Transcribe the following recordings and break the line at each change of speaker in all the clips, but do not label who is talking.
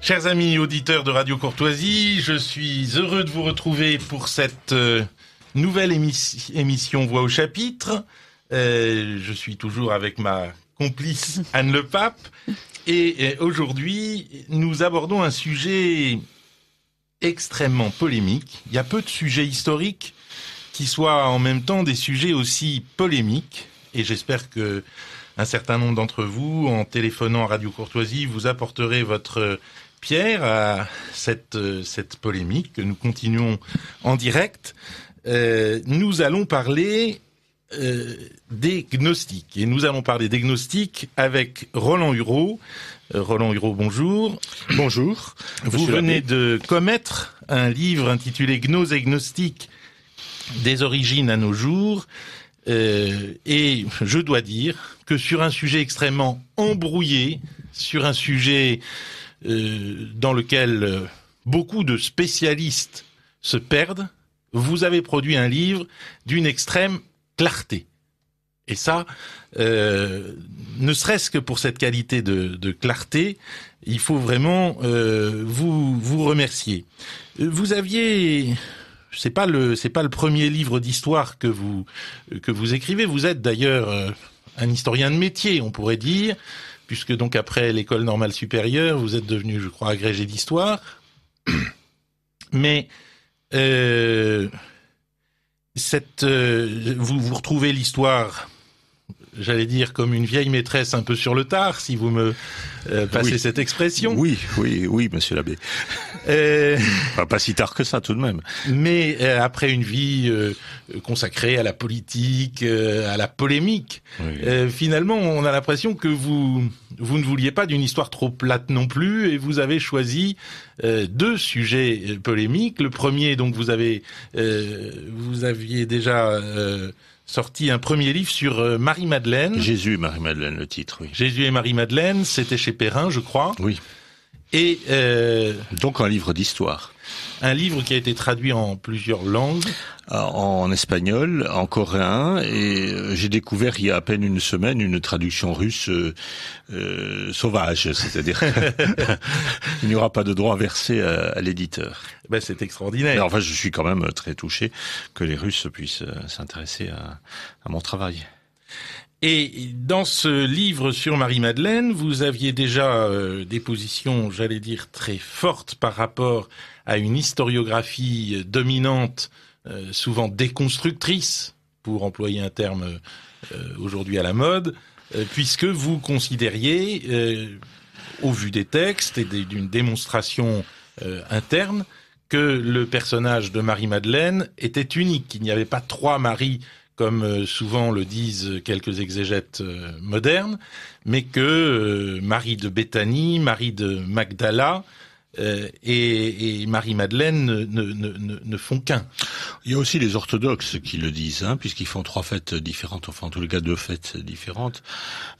Chers amis auditeurs de Radio Courtoisie, je suis heureux de vous retrouver pour cette euh, nouvelle émission, Voix au chapitre. Euh, je suis toujours avec ma complice Anne Le Pape. Et euh, aujourd'hui, nous abordons un sujet extrêmement polémique. Il y a peu de sujets historiques qui soient en même temps des sujets aussi polémiques. Et j'espère que un certain nombre d'entre vous, en téléphonant à Radio Courtoisie, vous apporterez votre Pierre, à cette, euh, cette polémique que nous continuons en direct. Euh, nous allons parler euh, des gnostiques. Et nous allons parler des gnostiques avec Roland Hureau. Roland Hureau, bonjour. Bonjour. Vous venez de commettre un livre intitulé Gnose et Gnostique des origines à nos jours. et je dois dire que sur un sujet extrêmement embrouillé, sur un sujet euh, dans lequel euh, beaucoup de spécialistes se perdent, vous avez produit un livre d'une extrême clarté. Et ça, euh, ne serait-ce que pour cette qualité de, clarté, il faut vraiment vous vous remercier. Vous aviez, c'est pas le c'est pas le premier livre d'histoire que vous que vous écrivez. Vous êtes d'ailleurs un historien de métier, on pourrait dire puisque donc après l'école normale supérieure, vous êtes devenu, je crois, agrégé d'histoire. Mais euh, cette, euh, vous, vous retrouvez l'histoire j'allais dire, comme une vieille maîtresse un peu sur le tard, si vous me euh, passez cette expression. Oui, oui, oui, monsieur l'abbé. Euh... pas si tard que ça, tout de même. Mais euh, après une vie euh, consacrée à la politique, à la polémique, finalement, on a l'impression que vous, vous ne vouliez pas d'une histoire trop plate non plus, et vous avez choisi deux sujets polémiques. Le premier, donc, vous avez, vous aviez déjà sorti un premier livre sur euh, Marie-Madeleine. Jésus et Marie-Madeleine, le titre, oui. Jésus et Marie-Madeleine, c'était chez Perrin, je crois. Oui. Et euh, Donc un livre d'histoire un livre qui a été traduit en plusieurs langues.
Ah, en espagnol, en coréen, et euh, j'ai découvert il y a à peine une semaine une traduction russe euh, euh, sauvage, c'est-à-dire qu'il n'y aura pas de droit versé à, à l'éditeur. Ben, c'est extraordinaire. enfin, je suis quand même très
touché que les Russes puissent s'intéresser à mon travail. Et dans ce livre sur Marie-Madeleine, vous aviez déjà euh, des positions, j'allais dire, très fortes par rapport à une historiographie dominante, euh, souvent déconstructrice, pour employer un terme euh, aujourd'hui à la mode, puisque vous considériez, au vu des textes et d'une démonstration interne, que le personnage de Marie-Madeleine était unique, qu'il n'y avait pas trois Marie comme euh, souvent le disent quelques exégètes euh, modernes, mais que euh, Marie de Béthanie, Marie de Magdala, euh, et, Marie-Madeleine ne, font qu'un.
Il y a aussi les orthodoxes qui le disent, hein, puisqu'ils font trois fêtes différentes, enfin en tout cas deux fêtes différentes.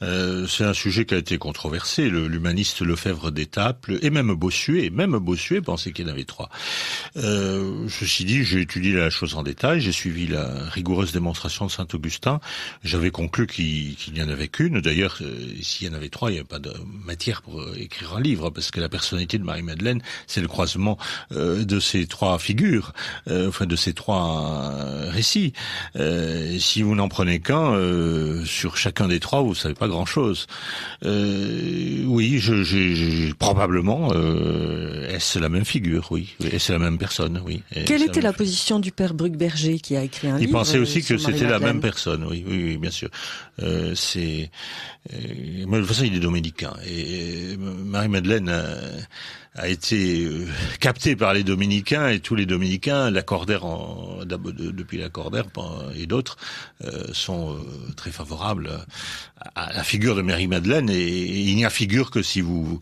Euh, c'est un sujet qui a été controversé. l'humaniste Lefebvre d'Étaples et même Bossuet, même Bossuet pensait qu'il y en avait trois. Euh, ceci dit, j'ai étudié la chose en détail, j'ai suivi la rigoureuse démonstration de Saint-Augustin. J'avais conclu qu'il n'y en avait qu'une. D'ailleurs, s'il y en avait trois, il n'y avait pas de matière pour écrire un livre, parce que la personnalité de Marie-Madeleine Madeleine, c'est le croisement euh, de ces trois figures, euh, enfin de ces trois euh, récits. si vous n'en prenez qu'un, sur chacun des trois, vous savez pas grand-chose. oui, je, je, probablement, est-ce la même figure, oui, et c'est la même personne, oui. Quelle était la,
position du père Brugberger qui a écrit un livre Il pensait aussi que c'était la même
personne, oui, oui, bien sûr. c'est, de toute il est dominicain et Marie Madeleine a été euh, capté par les dominicains et tous les dominicains, la Cordère en, depuis la Cordère et d'autres euh, sont euh, très favorables à la figure de marie Madeleine et, il n'y a figure que si vous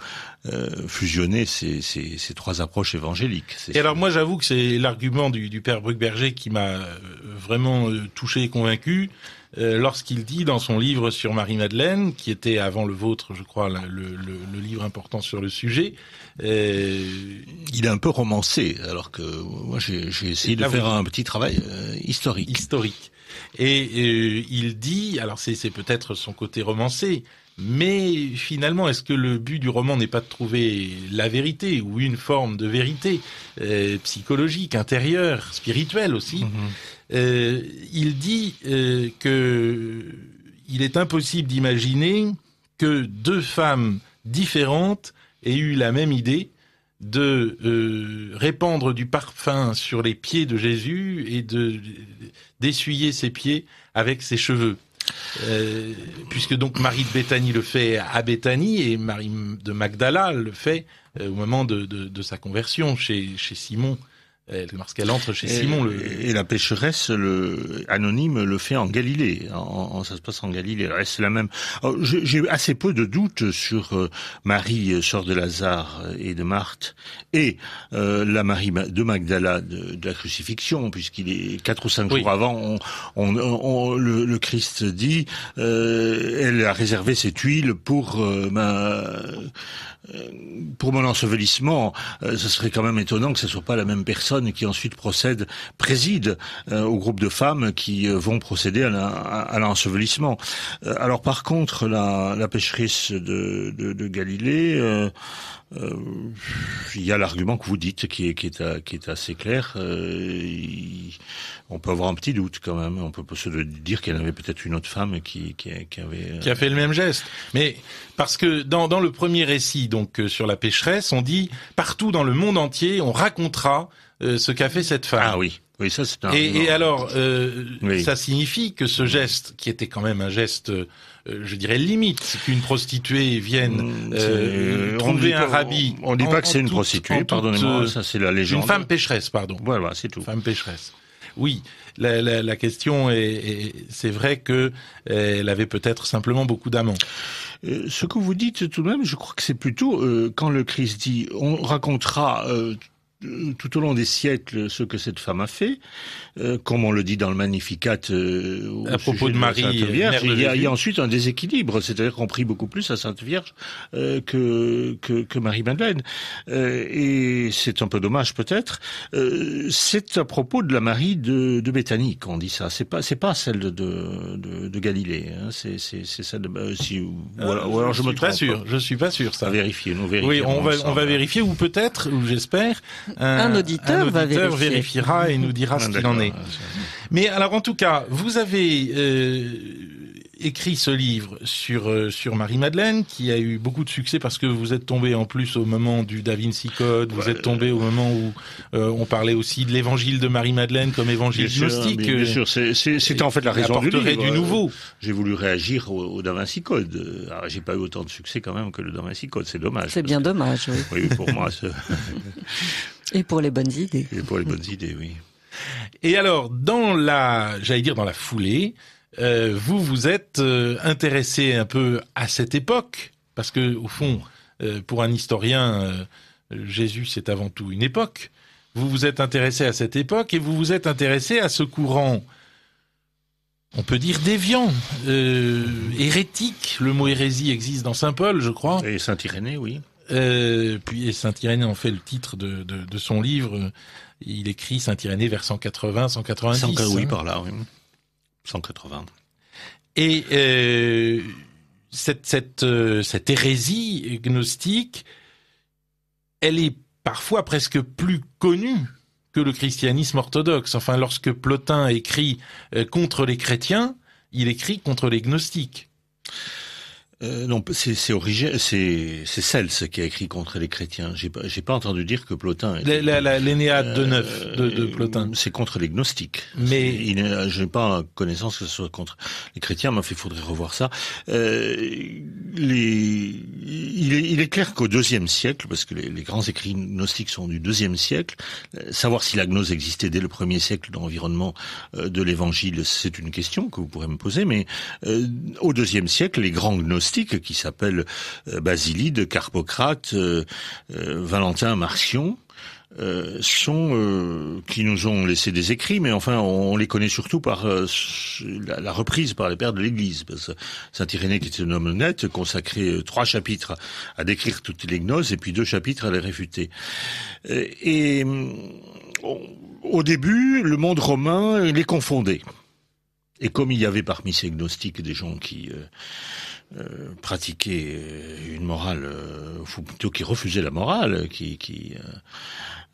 fusionnez ces, ces, ces, trois approches évangéliques.
Et alors moi j'avoue que c'est l'argument du, du, père Brugberger qui m'a vraiment touché et convaincu lorsqu'il dit dans son livre sur Marie-Madeleine, qui était avant le vôtre, je crois, le, le, le livre important sur le sujet, euh, il est un peu romancé, alors que moi j'ai essayé de ah faire un petit travail euh, historique. Historique. Et euh, il dit, alors c'est peut-être son côté romancé, mais finalement, est-ce que le but du roman n'est pas de trouver la vérité ou une forme de vérité psychologique, intérieure, spirituelle aussi mm-hmm. Il dit que il est impossible d'imaginer que deux femmes différentes ait eu la même idée de euh, répandre du parfum sur les pieds de Jésus et de d'essuyer ses pieds avec ses cheveux. Euh, puisque donc Marie de Béthanie le fait à Béthanie et Marie de Magdala le fait euh, au moment de, sa conversion chez, chez Simon. Elle, parce qu'elle entre chez Simon.
Et la pécheresse le, anonyme le fait en Galilée. En, ça se passe en Galilée. C'est la même. Oh, j'ai assez peu de doutes sur euh, Marie, euh, sœur de Lazare euh, et de Marthe, et la Marie de Magdala de, la crucifixion, puisqu'il est quatre ou cinq jours avant, on, le, Christ dit, elle a réservé cette huile pour pour mon ensevelissement. ce serait quand même étonnant que ce soit pas la même personne qui ensuite procède, préside euh, au groupe de femmes qui euh, vont procéder à l'ensevelissement. Euh, alors par contre, la, la pêcheresse de, de, de Galilée il y a l'argument que vous dites qui est, qui est, qui est assez clair. on peut avoir un petit doute quand même. On peut se dire qu'elle avait peut-être une autre femme qui, qui avait...
Qui a fait le même geste. Mais parce que dans, dans le premier récit, donc sur la pécheresse, on dit partout dans le monde entier, on racontera euh, ce qu'a fait cette femme. Ah oui. Oui, ça c'est un. Et, et alors, euh, ça signifie que ce geste, qui était quand même un geste, euh, je dirais limite, qu'une prostituée vienne hmm, trouver un rabbi. On ne dit pas que c'est une prostituée, pardonnez-moi, ça c'est la légende. Une femme pécheresse, pardon. Voilà, c'est tout. Femme pécheresse. Oui, la, question est, c'est vrai que elle avait peut-être simplement beaucoup d'amants. ce que vous dites tout de même, je crois que c'est plutôt quand le Christ dit
on racontera tout au long des siècles ce que cette femme a fait, euh, comme on le dit dans le Magnificat euh, à propos de, Marie, euh, Vierge, il y, a, ensuite un déséquilibre, c'est-à-dire qu'on prie beaucoup plus à Sainte Vierge que, que, que Marie Madeleine, et c'est un peu dommage peut-être. c'est à propos de la Marie de, de Béthanie qu'on dit ça. C'est pas c'est pas celle de de, de Galilée, hein. c'est celle de si ou, alors, je, je suis Pas sûr, hein.
je suis pas sûr ça. vérifier, Oui, on va on va vérifier ou peut-être ou j'espère un, auditeur, vérifiera et nous dira ce qu'il en est. Ah, Mais alors en tout cas, vous avez euh, écrit ce livre sur euh, sur Marie Madeleine qui a eu beaucoup de succès parce que vous êtes tombé en plus au moment du Da Vinci Code, vous êtes tombé au moment où euh, on parlait aussi de l'Évangile de Marie Madeleine comme évangile gnostique. Bien, sûr,
c'était en fait la raison du, livre. nouveau. J'ai voulu réagir au, Da Vinci Code. J'ai pas eu autant de succès quand même que le Da Vinci Code, c'est dommage. C'est bien dommage. Oui. oui, pour moi.
Et pour
les bonnes idées. Et pour les bonnes idées, oui.
Et alors, dans la, j'allais dire dans la foulée, euh, vous vous êtes euh, intéressé un peu à cette époque, parce que au fond, euh, pour un historien, Jésus c'est avant tout une époque. Vous vous êtes intéressé à cette époque et vous vous êtes intéressé à ce courant, on peut dire déviant, hérétique. Le mot hérésie existe dans saint Paul, je crois. Et saint Irénée, oui. Euh, et puis Saint-Irénée en fait le titre de, son livre. Il écrit Saint-Irénée vers 180, 190. oui, par là, oui. 180. Et euh, cette, cette, euh, cette hérésie gnostique, elle est parfois presque plus connue que le christianisme orthodoxe. Enfin, lorsque Plotin écrit contre les chrétiens, il écrit contre les gnostiques.
Euh, non, c'est c'est Cels qui a écrit contre les chrétiens. J'ai pas, pas entendu dire que Plotin. Euh,
L'Énéade de Neuf de, de euh, Plotin.
C'est contre les gnostiques. Mais il j'ai pas connaissance que ce soit contre les chrétiens, mais il faudrait revoir ça. les, il, est, clair qu'au deuxième siècle, parce que les, grands écrits gnostiques sont du deuxième siècle, savoir si la gnose existait dès le premier siècle dans l'environnement de l'Évangile, c'est une question que vous pourrez me poser. Mais au deuxième siècle, les grands gnostiques qui s'appelle euh, Basilide, Carpocrate, euh, euh, Valentin Marcion. sont qui nous ont laissé des écrits, mais enfin on, les connaît surtout par la, reprise par les pères de l'Église. Saint Irénée, qui était un homme honnête, consacrait trois chapitres à, décrire toutes les gnoses et puis deux chapitres à les réfuter. et mm, au début, le monde romain les confondait. Et comme il y avait parmi ces gnostiques des gens qui euh, pratiquer euh, une morale, euh, ou plutôt qui refusait la morale, qui, qui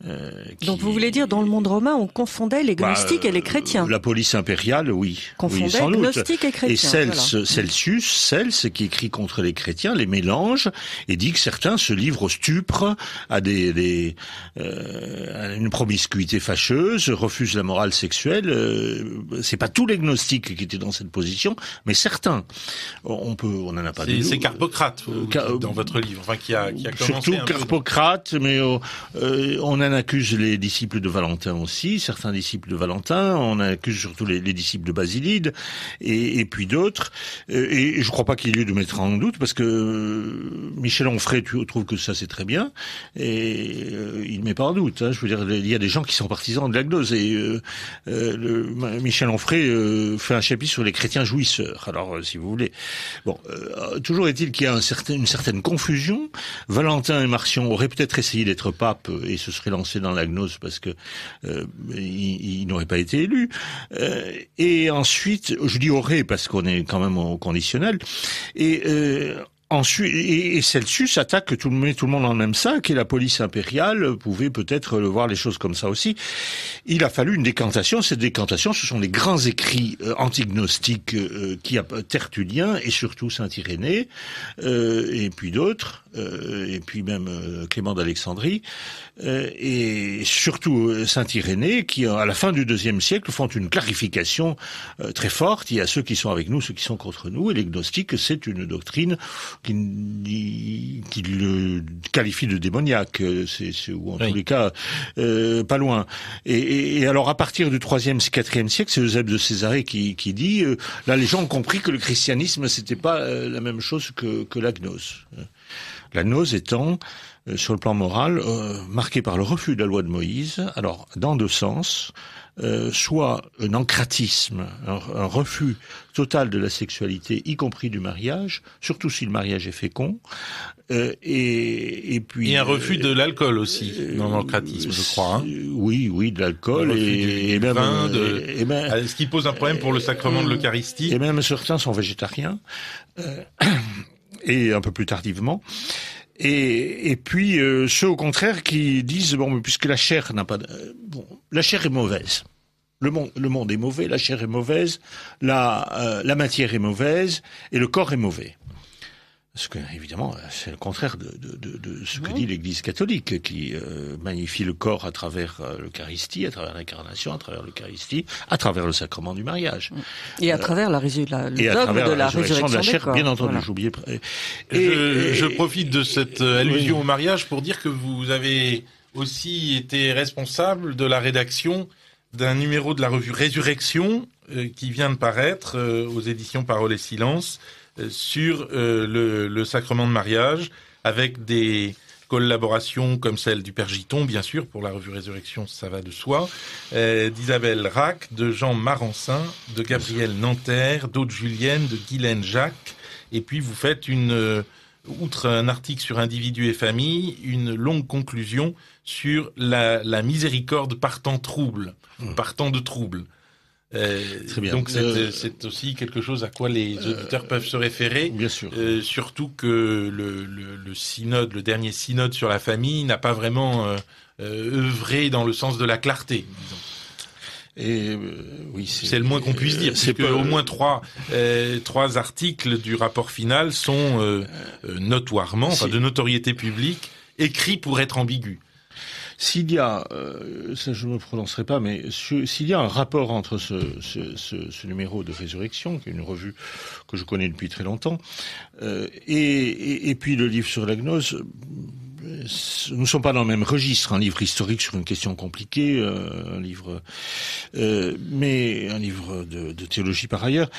euh,
Donc vous voulez dire, dans le monde romain, on confondait les bah, gnostiques et les chrétiens euh,
La police impériale, oui. Confondait gnostiques et chrétiens. Et Celsus, qui écrit contre les chrétiens, les mélange et dit que certains se livrent au stupre, à des, des euh, une promiscuité fâcheuse, refusent la morale sexuelle. c'est pas tous les gnostiques qui étaient dans cette position, mais certains. On peut, on en a pas. C'est
Carpocrate dans votre livre, enfin qui a, qui a commencé. Surtout
Carpocrate, mais on a on accuse les disciples de Valentin aussi, certains disciples de Valentin, on accuse surtout les, disciples de Basilide, et, puis d'autres. Euh, et, je ne crois pas qu'il y ait lieu de mettre en doute, parce que euh, Michel Onfray trouve que ça c'est très bien, et euh, il ne met pas en doute. Hein. Je veux dire, il y a des gens qui sont partisans de la gnose, et le, Michel Onfray fait un chapitre sur les chrétiens jouisseurs, alors si vous voulez. Bon, toujours est-il qu'il y a une certaine confusion. Valentin et Marcion auraient peut-être essayé d'être pape, et ce serait lancé dans la gnose parce que euh, il, n'aurait pas été élu. Euh, et ensuite, je dis aurait parce qu'on est quand même au conditionnel. Et euh, Ensuite, et, Celsius attaque tout le, tout le monde en aime même sac, et la police impériale pouvait peut-être voir les choses comme ça aussi. Il a fallu une décantation. Cette décantation, ce sont les grands écrits antignostiques qui a Tertullien et surtout Saint-Irénée, et puis d'autres. Euh, et puis même euh, Clément d'Alexandrie, euh, et surtout Saint-Irénée, qui à la fin du deuxième siècle font une clarification très forte. Il y a ceux qui sont avec nous, ceux qui sont contre nous, et les gnostiques, c'est une doctrine qui, qui, le qualifie de démoniaque, c'est, ou en tous les cas pas loin. Et, et, alors à partir du troisième, quatrième siècle, c'est Eusèbe de Césarée qui, qui dit euh, là les gens ont compris que le christianisme c'était pas la même chose que, que la gnose. La nose étant, euh, sur le plan moral, euh, marquée par le refus de la loi de Moïse, alors dans deux sens, euh, soit un ancratisme, un, refus total de la sexualité, y compris du mariage, surtout si le mariage est fécond, et,
puis... Et un refus de l'alcool aussi, dans l'ancratisme, je crois. Hein. Oui, oui, de l'alcool, et, et, et, même... Ah, ce qui pose un problème pour le sacrement de l'Eucharistie. Et même certains sont végétariens
et un peu plus tardivement. Et, et puis euh, ceux au contraire qui disent bon mais puisque la chair n'a pas euh, bon, la chair est mauvaise. Le monde, le monde est mauvais, la chair est mauvaise, la, euh, la matière est mauvaise et le corps est mauvais. Ce que, évidemment, euh, c'est le contraire de, de, de, de ce que dit l'Église catholique, qui euh, magnifie le corps à travers euh, l'Eucharistie, à travers l'incarnation, à travers l'Eucharistie, à travers le sacrement du mariage.
Et à travers la, la, et à travers de la, résurrection, de la chair, bien
entendu, j'oubliais. je, je
profite de cette allusion au mariage pour dire que vous avez aussi été responsable de la rédaction d'un numéro de la revue Résurrection qui vient de paraître aux éditions Parole et Silence euh, sur euh, le, sacrement de mariage, avec des collaborations comme celle du Père Giton, bien sûr, pour la revue Résurrection, ça va de soi, euh, d'Isabelle Rac, de Jean Marancin, de Gabriel Nanterre, d'Aude Julienne, de Guylaine Jacques, et puis vous faites outre un article sur individu et famille, une longue conclusion sur la, miséricorde partant trouble, mmh. partant de trouble. Euh, donc euh, c'est aussi quelque chose à quoi les euh, auditeurs peuvent se référer. Bien sûr. surtout que le, synode, le dernier synode sur la famille, n'a pas vraiment œuvré dans le sens de la clarté. Et oui, c'est le moins qu'on puisse dire. C'est que au moins trois articles du rapport final sont notoirement, enfin de notoriété publique, écrits pour être ambigus. S'il y a, euh, ça je ne me prononcerai pas, mais s'il y a un rapport
entre ce, numéro de Résurrection, qui est une revue que je connais depuis très longtemps, euh, et, et, puis le livre sur la gnose, euh, nous ne sommes pas dans le même registre. Un livre historique sur une question compliquée, euh, un livre, euh, mais un livre de, théologie par ailleurs,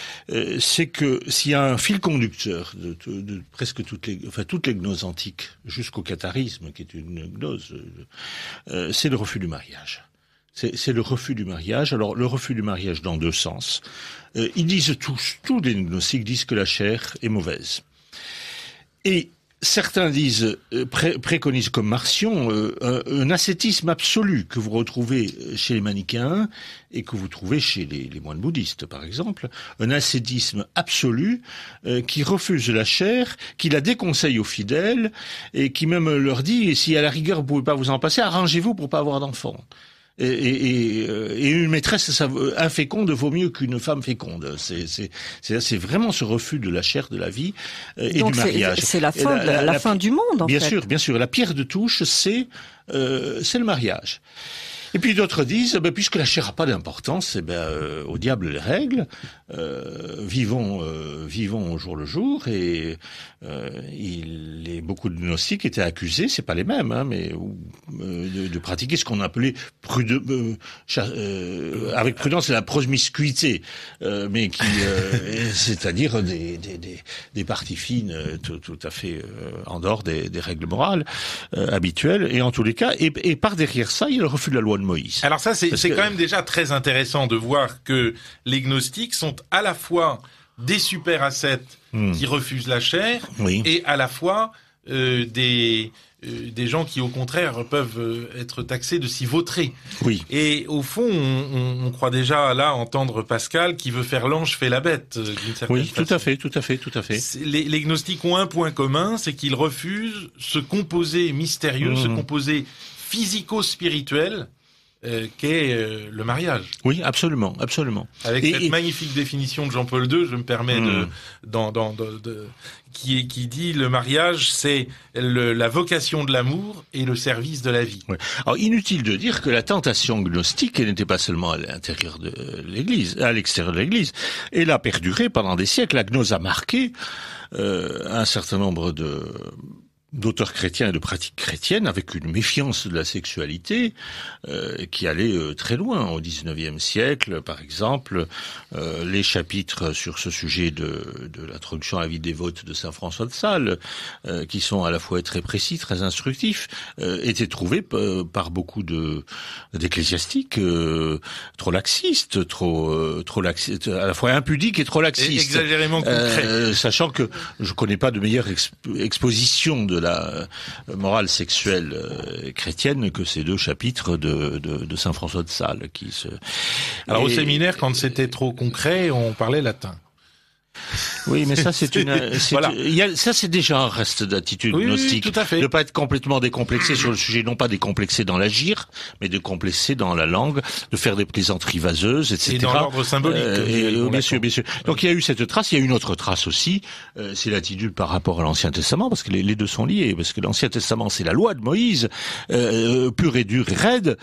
c'est que s'il y a un fil conducteur de, presque toutes les, enfin toutes les gnoses antiques jusqu'au catharisme, qui est une gnose, c'est le refus du mariage. C'est le refus du mariage. Alors le refus du mariage dans deux sens. ils disent tous, tous les gnostiques disent que la chair est mauvaise. Et Certains disent, euh, préconisent comme Marcion, euh, un, ascétisme absolu que vous retrouvez euh, chez les manichéens et que vous trouvez chez les, moines bouddhistes, par exemple. Un ascétisme absolu qui refuse la chair, qui la déconseille aux fidèles et qui même leur dit, si à la rigueur vous ne pouvez pas vous en passer, arrangez-vous pour pas avoir d'enfants. Euh, et, une maîtresse, ça, inféconde vaut mieux qu'une femme féconde. C'est vraiment ce refus de la chair, de la vie euh, et du mariage. C'est la fin, la, fin du monde. En bien sûr, bien sûr. La pierre de touche, c'est euh, c'est le mariage. Et puis d'autres disent, ben, puisque la chair n'a pas d'importance, eh ben, euh, au diable les règles, euh, vivons, euh, vivons au jour le jour. Et euh, il est beaucoup de gnostiques étaient accusés, c'est pas les mêmes, hein, mais de, de, pratiquer ce qu'on appelait avec prudence la promiscuité, mais qui, c'est-à-dire des, des, des, des, parties fines, tout, tout à fait en dehors des, des règles morales habituelles. Et en tous les cas, et, et par derrière ça, il y a le refus de la loi de Moïse. Alors ça, c'est quand même
déjà très intéressant de voir que les gnostiques sont à la fois des super ascètes hmm. qui refusent la chair et à la fois euh, des euh, des gens qui au contraire peuvent euh, être taxés de s'y vautrer. Oui. Et au fond, on, croit déjà là entendre Pascal qui veut faire l'ange fait la bête. oui, tout à fait, tout à fait, tout à fait. Les, gnostiques ont un point commun, c'est qu'ils refusent ce composé mystérieux, ce hmm. composé physico-spirituel euh, qu'est euh, le mariage.
Oui, absolument, absolument. Avec cette
magnifique définition de Jean-Paul II, je me permets de, hmm. qui, dit le mariage, c'est la vocation de l'amour et le service de la vie. Alors inutile de dire que la tentation gnostique, n'était pas seulement à l'intérieur de
l'Église, à l'extérieur de l'Église. Elle a perduré pendant des siècles. La gnose a marqué euh, un certain nombre de d'auteurs chrétiens et de pratiques chrétiennes avec une méfiance de la sexualité euh, qui allait euh, très loin au XIXe siècle. Par exemple, euh, les chapitres sur ce sujet de, de l'introduction à la vie dévote de Saint François de Sales, qui sont à la fois très précis, très instructifs, étaient trouvés par beaucoup de d'ecclésiastiques trop laxistes, trop trop laxistes, à la fois impudiques et trop laxistes. exagérément concrets. sachant que je connais pas de meilleure exposition de la la euh, morale sexuelle euh, chrétienne que ces deux chapitres de, Saint François de Sales qui se. Alors au séminaire,
quand c'était trop concret, on parlait latin.
Oui, mais ça c'est une, ça c'est déjà un reste d'attitude gnostique, oui, tout à fait. de pas être complètement décomplexé sur le sujet, non pas décomplexé dans l'agir, mais décomplexé dans la langue, de faire des plaisanteries vaseuses, etc. Et dans l'ordre symbolique. Euh, euh, et, Donc il y a eu cette trace, il y a une autre trace aussi, euh, c'est l'attitude par rapport à l'Ancien Testament, parce que les, deux sont liés, parce que l'Ancien Testament c'est la loi de Moïse, pure et dure et raide.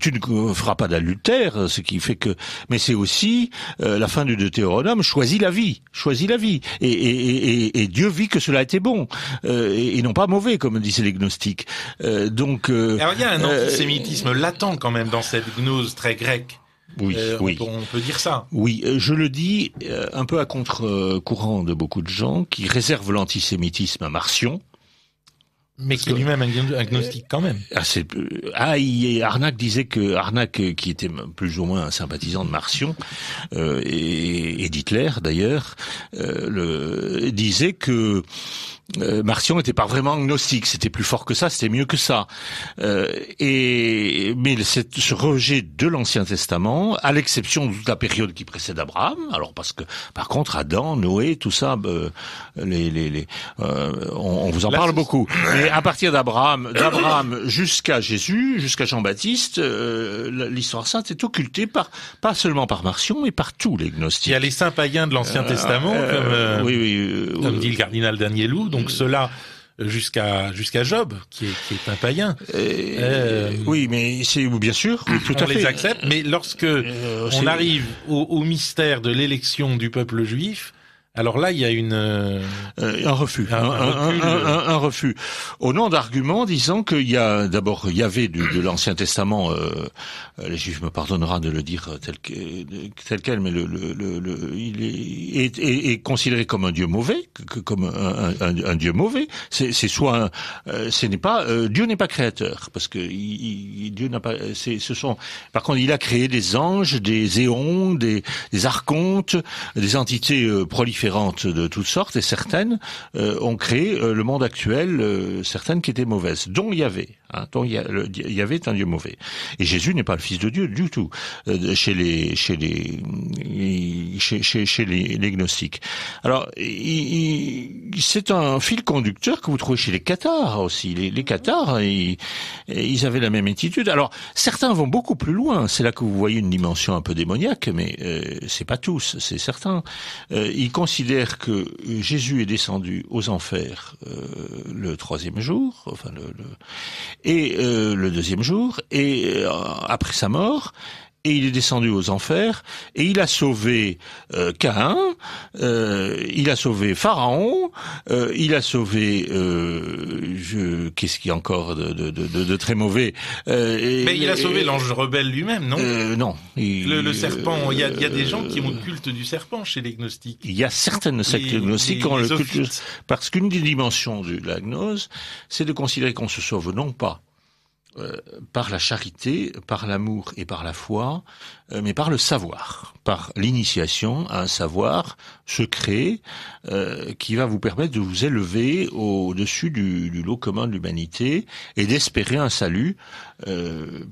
tu ne feras pas d'adultère, ce qui fait que, mais c'est aussi la fin du Deutéronome, choisis la vie. Choisit la vie. Et, Dieu vit que cela était bon, euh, et, non pas mauvais, comme disaient les gnostiques. Euh, donc, euh, Alors il y a un antisémitisme
latent quand même dans cette gnose très grecque. Oui, oui. On on, peut, dire ça.
Oui, je le dis un peu à contre-courant de beaucoup de gens qui réservent l'antisémitisme à Marcion,
mais qui lui-même agnostique quand même.
Ah, euh, ah il, Arnac disait que Arnac, euh, qui était plus ou moins un sympathisant de Martion euh, et, d'Hitler d'ailleurs, euh, disait que euh, Marcion n'était pas vraiment agnostique, c'était plus fort que ça, c'était mieux que ça. Euh, et mais ce rejet de l'Ancien Testament, à l'exception de toute la période qui précède Abraham, alors parce que par contre Adam, Noé, tout ça, euh, les, les, les euh, on, vous en parle beaucoup. Mais à partir d'Abraham, d'Abraham jusqu'à Jésus, jusqu'à Jean-Baptiste, euh, l'histoire sainte est occultée par pas seulement par Marcion, mais par tous les gnostiques. Il y a
les saints païens de l'Ancien Testament, comme, oui, dit le cardinal Danielou. Donc donc cela jusqu'à jusqu'à Job, qui est, un païen. Euh, oui, mais c'est bien sûr, tout on les accepte. Mais lorsque euh, on arrive au, mystère de l'élection du peuple juif, alors là, il y a une euh, euh, un refus, euh. un, refus au nom d'arguments disant qu'il y a
d'abord il y avait de l'Ancien Testament, euh, les Juifs me pardonnera de le dire tel, quel, mais le, il est, considéré comme un Dieu mauvais, comme un, Dieu mauvais. C'est soit ce n'est pas Dieu n'est pas créateur parce que Dieu n'a pas, ce sont par contre il a créé des anges, des éons, des, des archontes, des entités proliférantes de toutes sortes et certaines euh, ont créé euh, le monde actuel, euh, certaines qui étaient mauvaises, dont il y avait Hein, donc il y, avait un Dieu mauvais. Et Jésus n'est pas le Fils de Dieu du tout euh, chez les chez les euh, chez, les, gnostiques. Alors c'est un fil conducteur que vous trouvez chez les cathares aussi. Les, cathares, ils, avaient la même attitude. Alors certains vont beaucoup plus loin. C'est là que vous voyez une dimension un peu démoniaque, mais euh, c'est pas tous, c'est certain. ils considèrent que Jésus est descendu aux enfers le troisième jour, enfin le, le et euh, le deuxième jour, et euh, après sa mort, et il est descendu aux enfers, et il a sauvé euh, Caïn, euh, il a sauvé Pharaon, euh, il a sauvé... Euh, je, qu'est-ce qu'il encore de, de, de, très mauvais Mais il a sauvé l'ange
rebelle lui-même, non Non. le, serpent, il y, a, des gens qui ont le culte du serpent chez les gnostiques. Il
y a certaines sectes gnostiques qui ont le culte... Parce qu'une des dimensions de la gnose, c'est de considérer qu'on se sauve non pas euh, par la charité, par l'amour et par la foi, euh, mais par le savoir, par l'initiation à un savoir secret euh, qui va vous permettre de vous élever au-dessus du, du, lot commun de l'humanité et d'espérer un salut de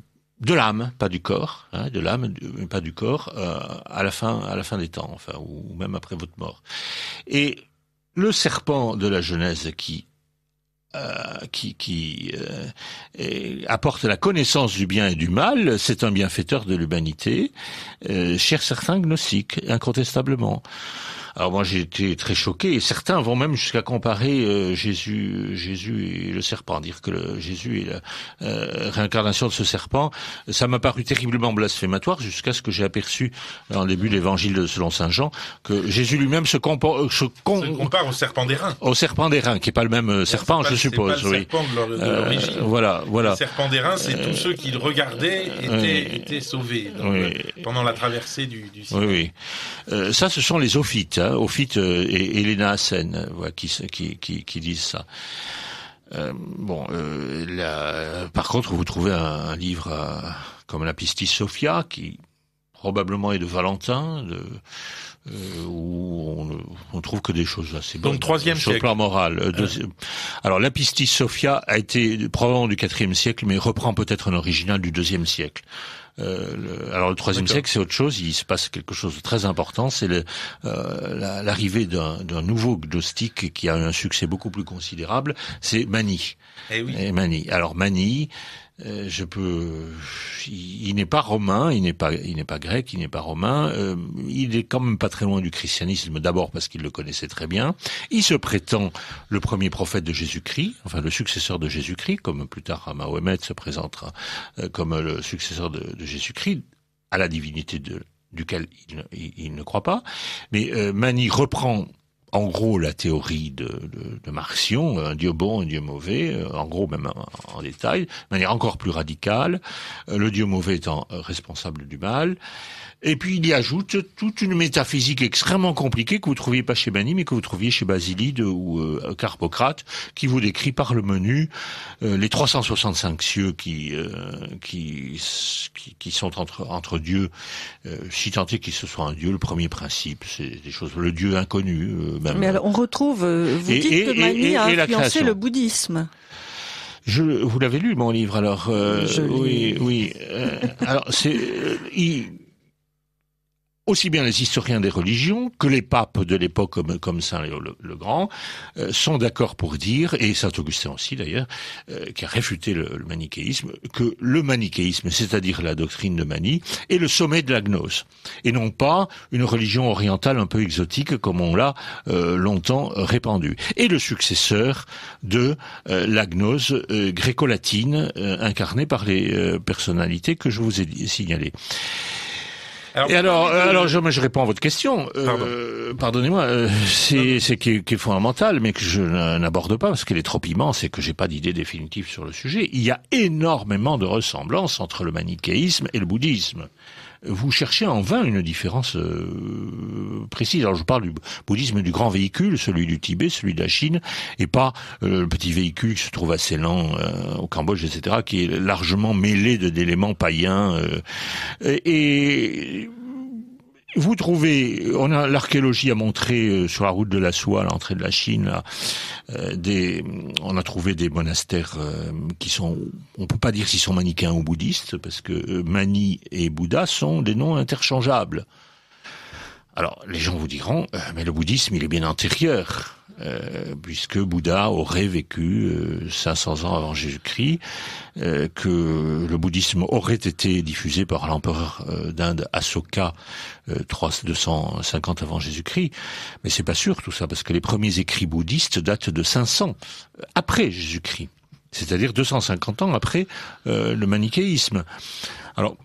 l'âme, pas du corps, hein, de l'âme, pas du corps, à la fin, à la fin des temps, enfin, ou même après votre mort. Et le serpent de la Genèse qui euh, qui, qui euh, apporte la connaissance du bien et du mal, c'est un bienfaiteur de l'humanité, euh, cher certains gnostiques, incontestablement. Alors moi j'ai été très choqué et certains vont même jusqu'à comparer euh, Jésus, Jésus et le serpent, dire que Jésus est la euh, réincarnation de ce serpent. Ça m'a paru terriblement blasphématoire jusqu'à ce que j'ai aperçu dans le début de l'Évangile selon saint Jean que Jésus lui-même se, se, compare
au serpent des reins. Au
serpent des reins, qui est pas le même euh, serpent, je suppose. le serpent de, voilà, voilà. Le serpent des reins, c'est tous ceux
qui le regardaient étaient, étaient sauvés pendant la traversée du.
du oui, oui. ça, ce sont les ophites. Hein au fit euh, et Elena Hassen qui, qui, disent ça. Euh, bon, euh, par contre, vous trouvez un, livre comme la Pistis Sophia, qui probablement et de Valentin, de, euh, où on, on, trouve que des choses assez bonnes. Donc troisième sur siècle. le plan moral. Euh, euh. alors la Sophia a été probablement du quatrième siècle, mais reprend peut-être un original du deuxième siècle. Euh, le, alors le troisième siècle, c'est autre chose. Il se passe quelque chose de très important. C'est l'arrivée d'un nouveau gnostique qui a un succès beaucoup plus considérable. C'est Mani. Eh oui. Et Mani. Alors Mani. Euh, je peux. Il n'est pas romain, il n'est pas, il n'est pas grec, il n'est pas romain. Euh, il est quand même pas très loin du christianisme. D'abord parce qu'il le connaissait très bien. Il se prétend le premier prophète de Jésus-Christ, enfin le successeur de Jésus-Christ, comme plus tard Mahomet se présentera euh, comme le successeur de, Jésus-Christ à la divinité de duquel il, ne croit pas. Mais Mani reprend en gros la théorie de, de, Marcion, un dieu bon, un dieu mauvais, euh, en gros même en, en détail, de manière encore plus radicale, euh, le dieu mauvais étant euh, responsable du mal, et puis il y ajoute toute une métaphysique extrêmement compliquée que vous trouviez pas chez Mani, mais que vous trouviez chez Basilide ou Carpocrate, euh, qui vous décrit par le menu euh, les 365 cieux qui, euh, qui, qui, sont entre, entre dieux, si tant est qu'il se soit un dieu, le premier principe, c'est des choses, le dieu inconnu. Mais alors,
on retrouve, vous dites que Mani a influencé le bouddhisme.
Je, vous l'avez lu mon livre alors Oui, oui. alors c'est, il, aussi bien les historiens des religions que les papes de l'époque comme, Saint Léo le, Grand euh, sont d'accord pour dire, et Saint Augustin aussi d'ailleurs, euh, qui a réfuté le, manichéisme, que le manichéisme, c'est-à-dire la doctrine de Mani, est le sommet de la gnose, et non pas une religion orientale un peu exotique comme on l'a euh, longtemps répandue, et le successeur de la gnose gréco-latine incarnée par les personnalités que je vous ai signalées. Alors, alors, je, réponds à votre question. Euh, pardonnez-moi, euh, c'est qui, qui est fondamental, mais que je n'aborde pas parce qu'elle est trop immense et que j'ai pas d'idée définitive sur le sujet. Il y a énormément de ressemblances entre le manichéisme et le bouddhisme vous cherchez en vain une différence euh, précise. Alors je parle du bouddhisme du grand véhicule, celui du Tibet, celui de la Chine, et pas euh, le petit véhicule qui se trouve à lent euh, au Cambodge, etc., qui est largement mêlé d'éléments païens. et vous trouvez, on a l'archéologie a montré euh, sur la route de la soie, à l'entrée de la Chine, euh, des, on a trouvé des monastères euh, qui sont, on peut pas dire s'ils sont manichéens ou bouddhistes, parce que Mani et Bouddha sont des noms interchangeables. Alors, les gens vous diront, mais le bouddhisme, il est bien antérieur euh, puisque Bouddha aurait vécu 500 euh, ans avant Jésus-Christ, euh, que le bouddhisme aurait été diffusé par l'empereur d'Inde Asoka 250 avant Jésus-Christ, mais c'est pas sûr tout ça parce que les premiers écrits bouddhistes datent de 500 après Jésus-Christ, c'est-à-dire 250 ans après le manichéisme. Alors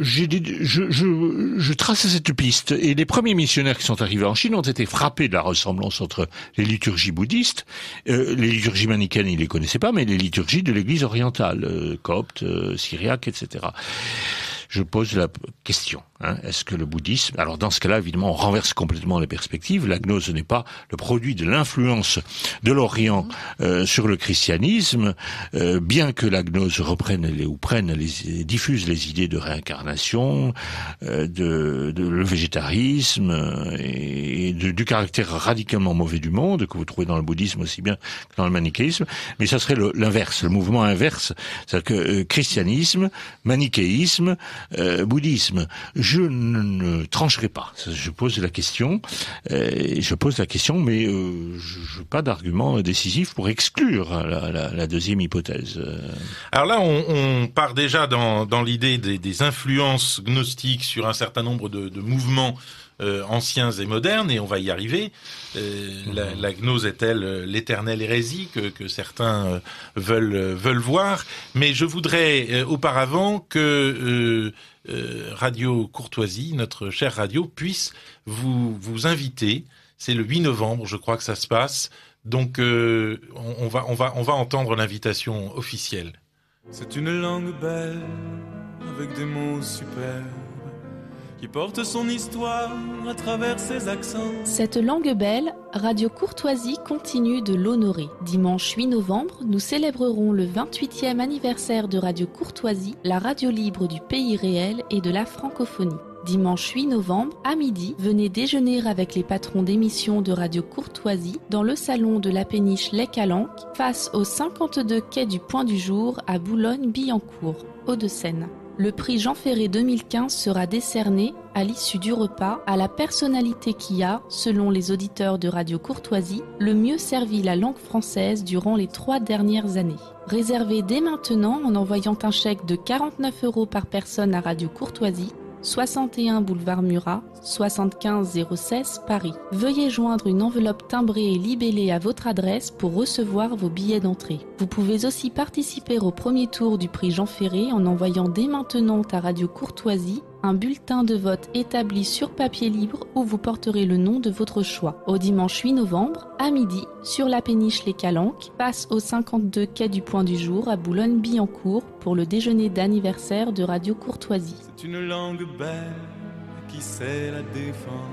je, je, je cette piste et les premiers missionnaires qui sont arrivés en Chine ont été frappés de la ressemblance entre les liturgies bouddhistes, euh, les liturgies manichéennes ils les connaissaient pas, mais les liturgies de l'Église orientale, euh, copte, euh, syriaque, etc. Je pose la question Hein, est-ce que le bouddhisme... Alors dans ce cas-là, évidemment, on renverse complètement les perspectives. La gnose n'est pas le produit de l'influence de l'Orient mhm. euh, sur le christianisme, euh, bien que la gnose reprenne les, ou prenne les, diffuse les idées de réincarnation, euh, de, le végétarisme et du caractère radicalement mauvais du monde que vous trouvez dans le bouddhisme aussi bien que dans le manichéisme. Mais ça serait l'inverse, le, le, mouvement inverse, c'est-à-dire que christianisme, manichéisme, bouddhisme je ne, trancherai pas. Je pose la question, euh, je pose la question, mais euh, je n'ai pas d'argument décisif pour exclure la, deuxième hypothèse.
Alors là, on, part déjà dans, dans l'idée des, influences gnostiques sur un certain nombre de, mouvements euh, anciens et modernes, et on va y arriver. Mhm. la, gnose est-elle l'éternelle hérésie que, que certains veulent, veulent voir Mais je voudrais auparavant que euh, radio Courtoisie, notre chère radio, puisse vous, vous inviter. C'est le 8 novembre, je crois que ça se passe. Donc euh, on, va, on, va, on va entendre l'invitation officielle. C'est une langue belle, avec des mots superbes qui porte son histoire à travers ses accents.
Cette langue belle, Radio Courtoisie continue de l'honorer. Dimanche 8 novembre, nous célébrerons le 28e anniversaire de Radio Courtoisie, la radio libre du pays réel et de la francophonie. Dimanche 8 novembre, à midi, venez déjeuner avec les patrons d'émissions de Radio Courtoisie dans le salon de la péniche Les Calanques, face au 52 quai du Point du Jour à Boulogne-Billancourt, Hauts-de-Seine. Le prix Jean Ferré 2015 sera décerné à l'issue du repas à la personnalité qui a, selon les auditeurs de Radio Courtoisie, le mieux servi la langue française durant les trois dernières années. Réservé dès maintenant en envoyant un chèque de 49 euros par personne à Radio Courtoisie 61 boulevard Murat, 75 016 Paris. Veuillez joindre une enveloppe timbrée et libellée à votre adresse pour recevoir vos billets d'entrée. Vous pouvez aussi participer au premier tour du prix Jean Ferré en envoyant dès maintenant à Radio Courtoisie un bulletin de vote établi sur papier libre où vous porterez le nom de votre choix. Au dimanche 8 novembre, à midi, sur la péniche Les Calanques, passe au 52 quai du Point du Jour à Boulogne-Billancourt pour le déjeuner d'anniversaire de Radio Courtoisie.
C'est une langue belle qui sait la défendre.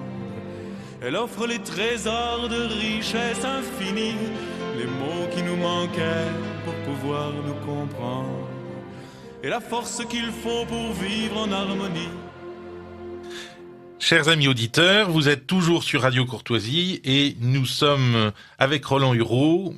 Elle offre les trésors de richesse infinie, les mots qui nous manquaient pour pouvoir nous comprendre et la force qu'il faut pour vivre en harmonie. Chers amis auditeurs, vous êtes toujours sur Radio Courtoisie et nous sommes avec Roland Hureau,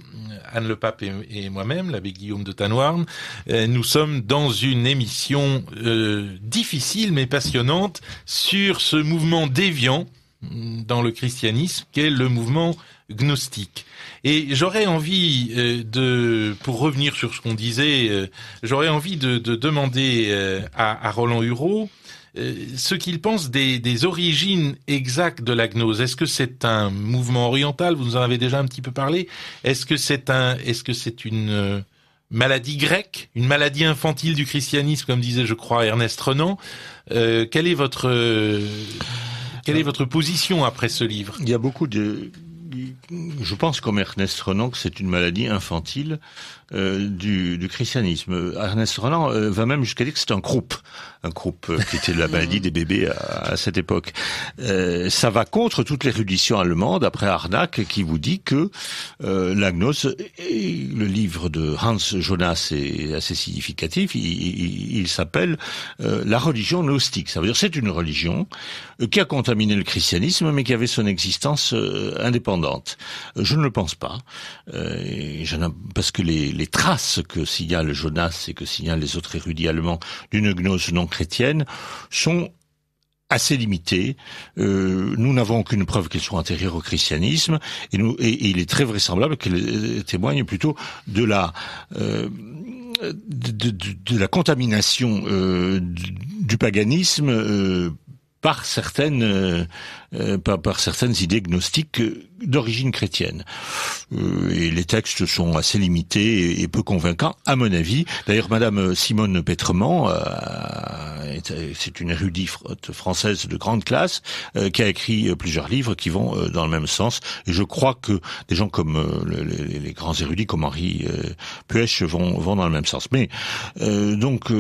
Anne Le Pape et, moi-même, l'abbé Guillaume de Tanoirne. Euh, nous sommes dans une émission euh, difficile mais passionnante sur ce mouvement déviant mm, dans le christianisme qu'est le mouvement gnostique. Et j'aurais envie euh, de, pour revenir sur ce qu'on disait, euh, j'aurais envie de, de, demander euh, à, à Roland Hureau ce qu'il pense des, des, origines exactes de la gnose. Est-ce que c'est un mouvement oriental Vous nous en avez déjà un petit peu parlé. Est-ce que c'est un, est-ce que c'est une maladie grecque, une maladie infantile du christianisme, comme disait, je crois, Ernest Renan Quelle est votre quelle est votre position après ce livre Il y a beaucoup de je pense
comme Ernest Renan que c'est une maladie infantile euh, du, du, christianisme. Ernest Roland euh, va même jusqu'à dire que c'est un groupe, un groupe euh, qui était la maladie des bébés à, cette époque. ça va contre toute l'érudition allemande, après Arnach qui vous dit que l'agnose, le livre de Hans Jonas est assez significatif, il, s'appelle La religion gnostique. Ça veut dire c'est une religion qui a contaminé le christianisme, mais qui avait son existence indépendante. Je ne le pense pas, parce que les, les traces que signale Jonas et que signalent les autres érudits allemands d'une gnose non chrétienne sont assez limitées. Euh, nous n'avons aucune preuve qu'elles soient intérieures au christianisme et, il est très vraisemblable qu'elles euh, témoignent plutôt de la euh, de, la contamination du, paganisme par certaines par certaines idées gnostiques d'origine chrétienne. Euh, et les textes sont assez limités et, peu convaincants, à mon avis. D'ailleurs, Madame Simone euh, c'est une érudite française de grande classe, euh, qui a écrit euh, plusieurs livres qui vont dans le même sens. Et je crois que des gens comme les, grands érudits, comme Henri Puech, vont, dans le même sens. Mais donc,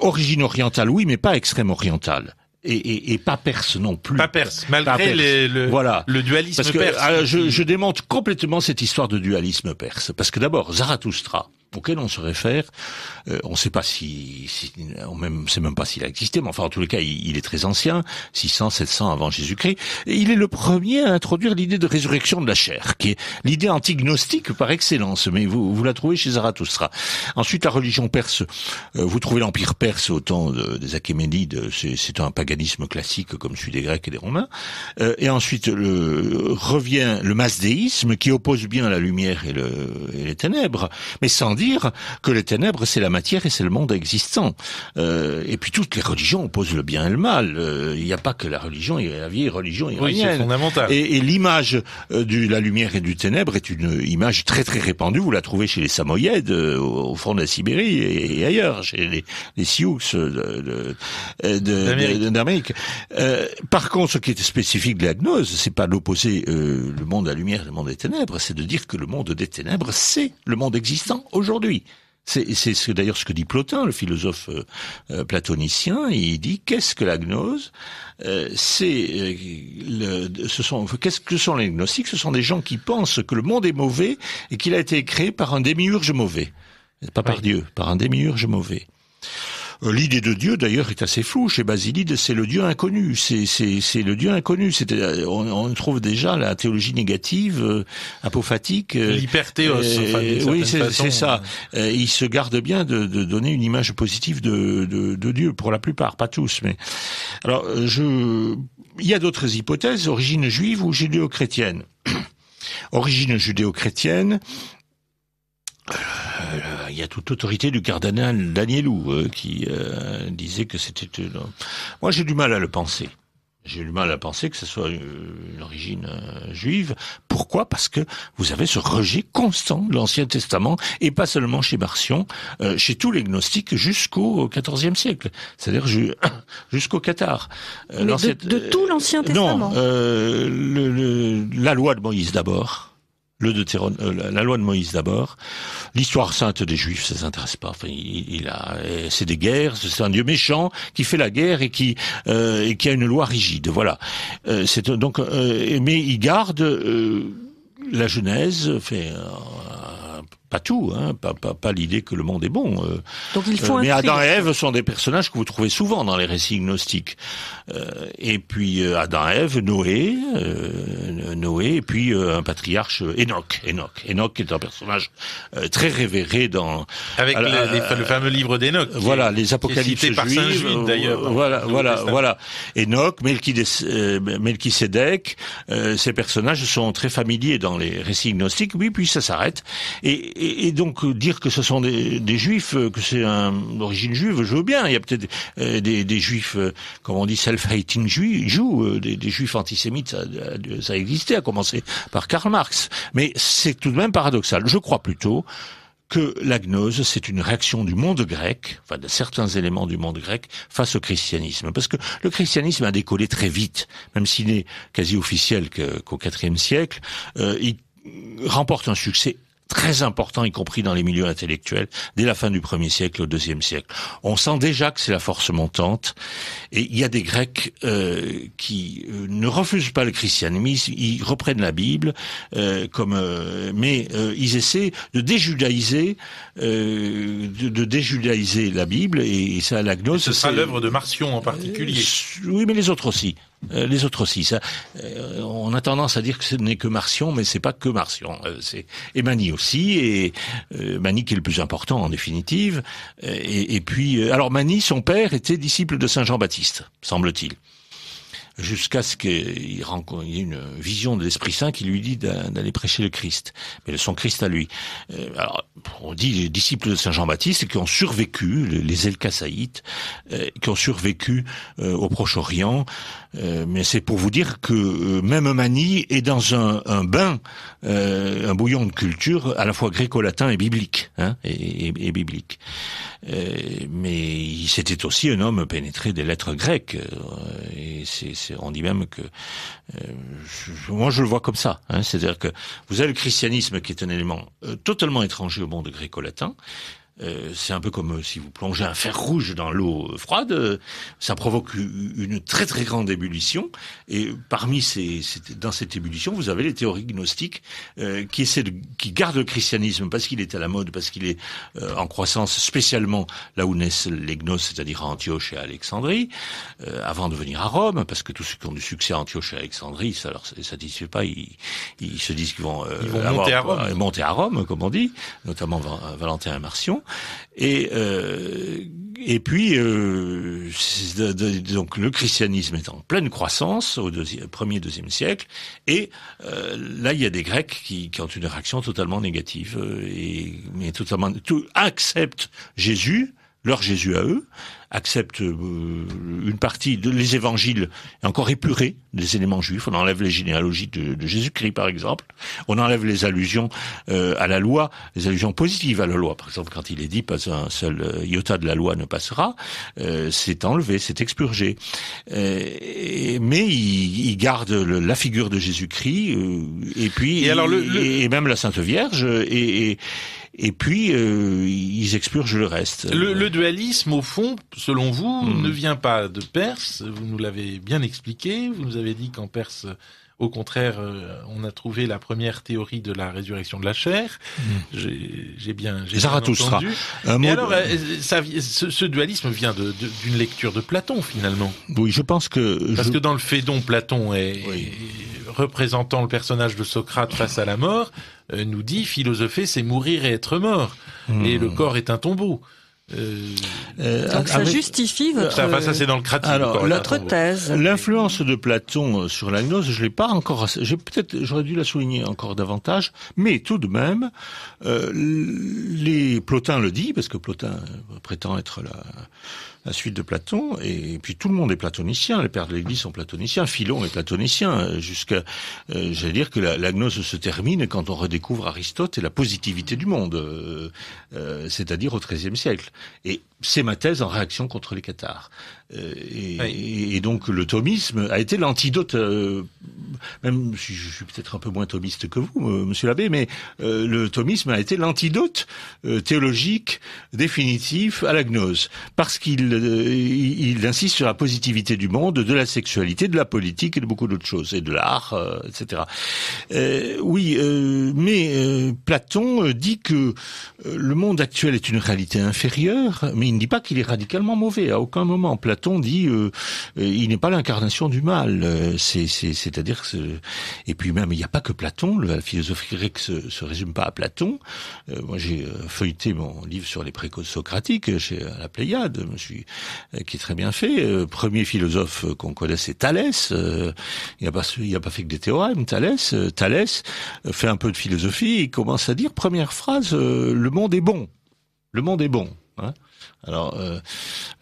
origine orientale, oui, mais pas extrême orientale et, pas perse non plus. Pas perse, malgré le, le dualisme perse. Euh, je, je démonte complètement cette histoire de dualisme perse. Parce que d'abord, Zarathustra, auquel on se réfère. Euh, on ne sait pas si, si même même pas s'il a existé, mais enfin en tous les cas, il, est très ancien, 600, 700 avant Jésus-Christ. Et il est le premier à introduire l'idée de résurrection de la chair, qui est l'idée antignostique par excellence. Mais vous, vous la trouvez chez Zarathustra. Ensuite, la religion perse. Euh, vous trouvez l'empire perse au temps des Achéménides. C'est un paganisme classique comme celui des Grecs et des Romains. Euh, et ensuite le, revient le masdéisme qui oppose bien la lumière et, le, et les ténèbres, mais sans dire que les ténèbres, c'est la matière et c'est le monde existant. Euh, et puis toutes les religions opposent le bien et le mal. Euh, il n'y a pas que la religion, il y a la vieille religion iranienne. Oui, fondamental. Et, l'image euh, de la lumière et du ténèbre est une image très très répandue. Vous la trouvez chez les Samoyèdes, euh, au fond de la Sibérie et, ailleurs, chez les, les Sioux d'Amérique. Euh, par contre, ce qui est spécifique de la gnose, c'est pas d'opposer le monde à la lumière et le monde des ténèbres, c'est de dire que le monde des ténèbres, c'est le monde existant aujourd'hui. C'est d'ailleurs ce que dit Plotin, le philosophe euh, euh, platonicien. il dit qu'est-ce que la gnose euh, C'est ce sont qu'est-ce que sont les gnostiques Ce sont des gens qui pensent que le monde est mauvais et qu'il a été créé par un démiurge mauvais, pas par Dieu, par un démiurge mauvais. Euh, l'idée de Dieu, d'ailleurs, est assez floue. Chez Basilide, c'est le Dieu inconnu. C'est, c'est, c'est le Dieu inconnu. Euh, on, trouve déjà la théologie négative, euh, apophatique. L'hyperthéos. oui, c'est, ça. il se garde bien de, de donner une image positive de, de, de, Dieu, pour la plupart, pas tous. Mais Alors, je... il y a d'autres hypothèses, origine juive ou judéo-chrétienne. origine judéo-chrétienne, euh, il y a toute autorité du cardinal Danielou euh, qui euh, disait que c'était. moi, j'ai du mal à le penser. J'ai du mal à penser que ce soit une origine juive. Pourquoi Parce que vous avez ce rejet constant de l'Ancien Testament, et pas seulement chez Marcion, chez tous les gnostiques jusqu'au XIVe siècle, c'est-à-dire jusqu'au Qatar. de, tout l'Ancien Testament Non, la loi de Moïse d'abord le euh, la loi de Moïse d'abord, l'histoire sainte des Juifs, ça s'intéresse pas. Enfin, il, a, euh, c'est des guerres, c'est un Dieu méchant qui fait la guerre et qui euh, et qui a une loi rigide. Voilà. c'est donc, mais il garde la Genèse, fait pas tout, hein, pas, l'idée que le monde est bon. Euh. Euh, mais Adam et Ève sont des personnages que vous trouvez souvent dans les récits gnostiques. Euh, et puis Adam et Ève, Noé, Noé, et puis un patriarche, Enoch. Enoch, est un personnage très révéré dans avec le fameux livre
d'Enoch. Voilà, les Apocalypses juives. d'ailleurs. Voilà, voilà,
voilà. Enoch, Melchisedec, ces personnages sont très familiers dans les récits gnostiques. Oui, puis ça s'arrête. et et, donc euh, dire que ce sont des, juifs, euh, que c'est une d'origine juive, je veux bien. Il y a peut-être euh, des, juifs, comme on dit, self-hating juifs, des, des juifs antisémites, ça, ça existé, à commencer par Karl Marx. Mais c'est tout de même paradoxal. Je crois plutôt que la gnose, c'est une réaction du monde grec, enfin de certains éléments du monde grec, face au christianisme. Parce que le christianisme a décollé très vite, même s'il n'est quasi officiel qu'au IVe siècle. il remporte un succès très important, y compris dans les milieux intellectuels, dès la fin du premier siècle au deuxième siècle. On sent déjà que c'est la force montante, et il y a des Grecs euh, qui euh, ne refusent pas le christianisme, ils reprennent la Bible, euh, comme, mais ils essaient de déjudaïser, de, de, la Bible, et, et ça, la gnose. ce sera l'œuvre
de Marcion en particulier.
oui, mais les autres aussi. Euh, les autres aussi. Ça, hein. euh, on a tendance à dire que ce n'est que Marcion, mais c'est pas que Marcion. Euh, c'est et Mani aussi, et Mani qui est le plus important en définitive. Et, et, puis, alors Mani, son père était disciple de Saint Jean Baptiste, semble-t-il jusqu'à ce qu'il rencontre ait une vision de l'Esprit Saint qui lui dit d'aller prêcher le Christ, mais le son Christ à lui. Euh, alors, on dit les disciples de Saint Jean-Baptiste qui ont survécu, les Elkassaïtes, euh, qui ont survécu euh, au Proche-Orient, mais c'est pour vous dire que même Mani est dans un, bain, un bouillon de culture à la fois gréco-latin et biblique, hein, et biblique. Mais c'était aussi un homme pénétré des lettres grecques. Euh, et c'est, on dit même que euh, moi je le vois comme ça. Hein. c'est-à-dire que vous avez le christianisme qui est un élément euh, totalement étranger au monde gréco-latin. Euh, c'est un peu comme euh, si vous plongez un fer rouge dans l'eau euh, froide, ça provoque une très très grande ébullition. Et parmi ces, dans cette ébullition, vous avez les théories gnostiques qui essaient de, qui gardent le christianisme parce qu'il est à la mode, parce qu'il est en croissance, spécialement là où naissent les gnostes, c'est-à-dire à Antioche et à Alexandrie, avant de venir à Rome, parce que tous ceux qui ont du succès à Antioche et à Alexandrie, ça leur satisfait pas, ils, ils se disent qu'ils vont, monter, à Rome. monter à Rome, comme on dit, notamment Valentin et Marcion. Et, euh, et puis, euh, donc le christianisme est en pleine croissance au et 2 deuxième siècle. Et euh, là, il y a des Grecs qui, ont une réaction totalement négative et mais totalement tout, acceptent Jésus, leur Jésus à eux, accepte euh, une partie des les évangiles encore épurés des éléments juifs. On enlève les généalogies de, Jésus-Christ, par exemple. On enlève les allusions euh, à la loi, les allusions positives à la loi. Par exemple, quand il est dit pas un seul euh, iota de la loi ne passera, c'est enlevé, c'est expurgé. mais il, garde la figure de Jésus-Christ et puis et, même la Sainte Vierge et, et puis ils expurgent le reste. le,
dualisme, au fond, selon vous, mhm. ne vient pas de Perse. Vous nous l'avez bien expliqué. Vous nous avez dit qu'en Perse, au contraire, euh, on a trouvé la première théorie de la résurrection de la chair. Mhm. J'ai bien, j'ai alors, ce, dualisme vient d'une lecture de Platon finalement. Oui, je pense que parce que dans le Phédon, Platon est, représentant le personnage de Socrate face à la mort, euh, nous dit philosopher, c'est mourir et être mort, hmm. et le corps est un tombeau. Euh, Donc ça justifie votre. Alors
thèse. L'influence de Platon euh, sur la gnose, je l'ai pas encore. J'ai peut-être, j'aurais dû la souligner encore davantage, mais tout de même, euh, les Plotin le dit parce que Plotin prétend être la la suite de Platon, et, puis tout le monde est platonicien, les pères de l'Église sont platoniciens, Philon est platonicien, euh, jusqu'à, euh, j'allais dire que la, gnose se termine quand on redécouvre Aristote et la positivité du monde, euh, c'est-à-dire au XIIIe siècle. Et c'est ma thèse en réaction contre les cathares. Euh, et, donc le thomisme a été l'antidote, euh, même si je suis peut-être un peu moins thomiste que vous, euh, monsieur l'abbé, mais le thomisme a été l'antidote théologique définitif à la gnose, parce qu'il il insiste sur la positivité du monde, de la sexualité, de la politique et de beaucoup d'autres choses, et de l'art, etc. oui, mais Platon dit que le monde actuel est une réalité inférieure, mais il ne dit pas qu'il est radicalement mauvais. À aucun moment, Platon dit euh, euh, il n'est pas l'incarnation du mal. Euh, c'est-à-dire que et puis même il n'y a pas que Platon. La philosophie grecque se, se résume pas à Platon. moi, j'ai feuilleté mon livre sur les précoces socratiques chez la Pléiade, qui est très bien fait. Premier philosophe qu'on connaît, c'est Thalès. Il n'a pas, a pas fait que des théorèmes. Thalès, Thalès fait un peu de philosophie et commence à dire première phrase le monde est bon. Le monde est bon. Hein alors, euh,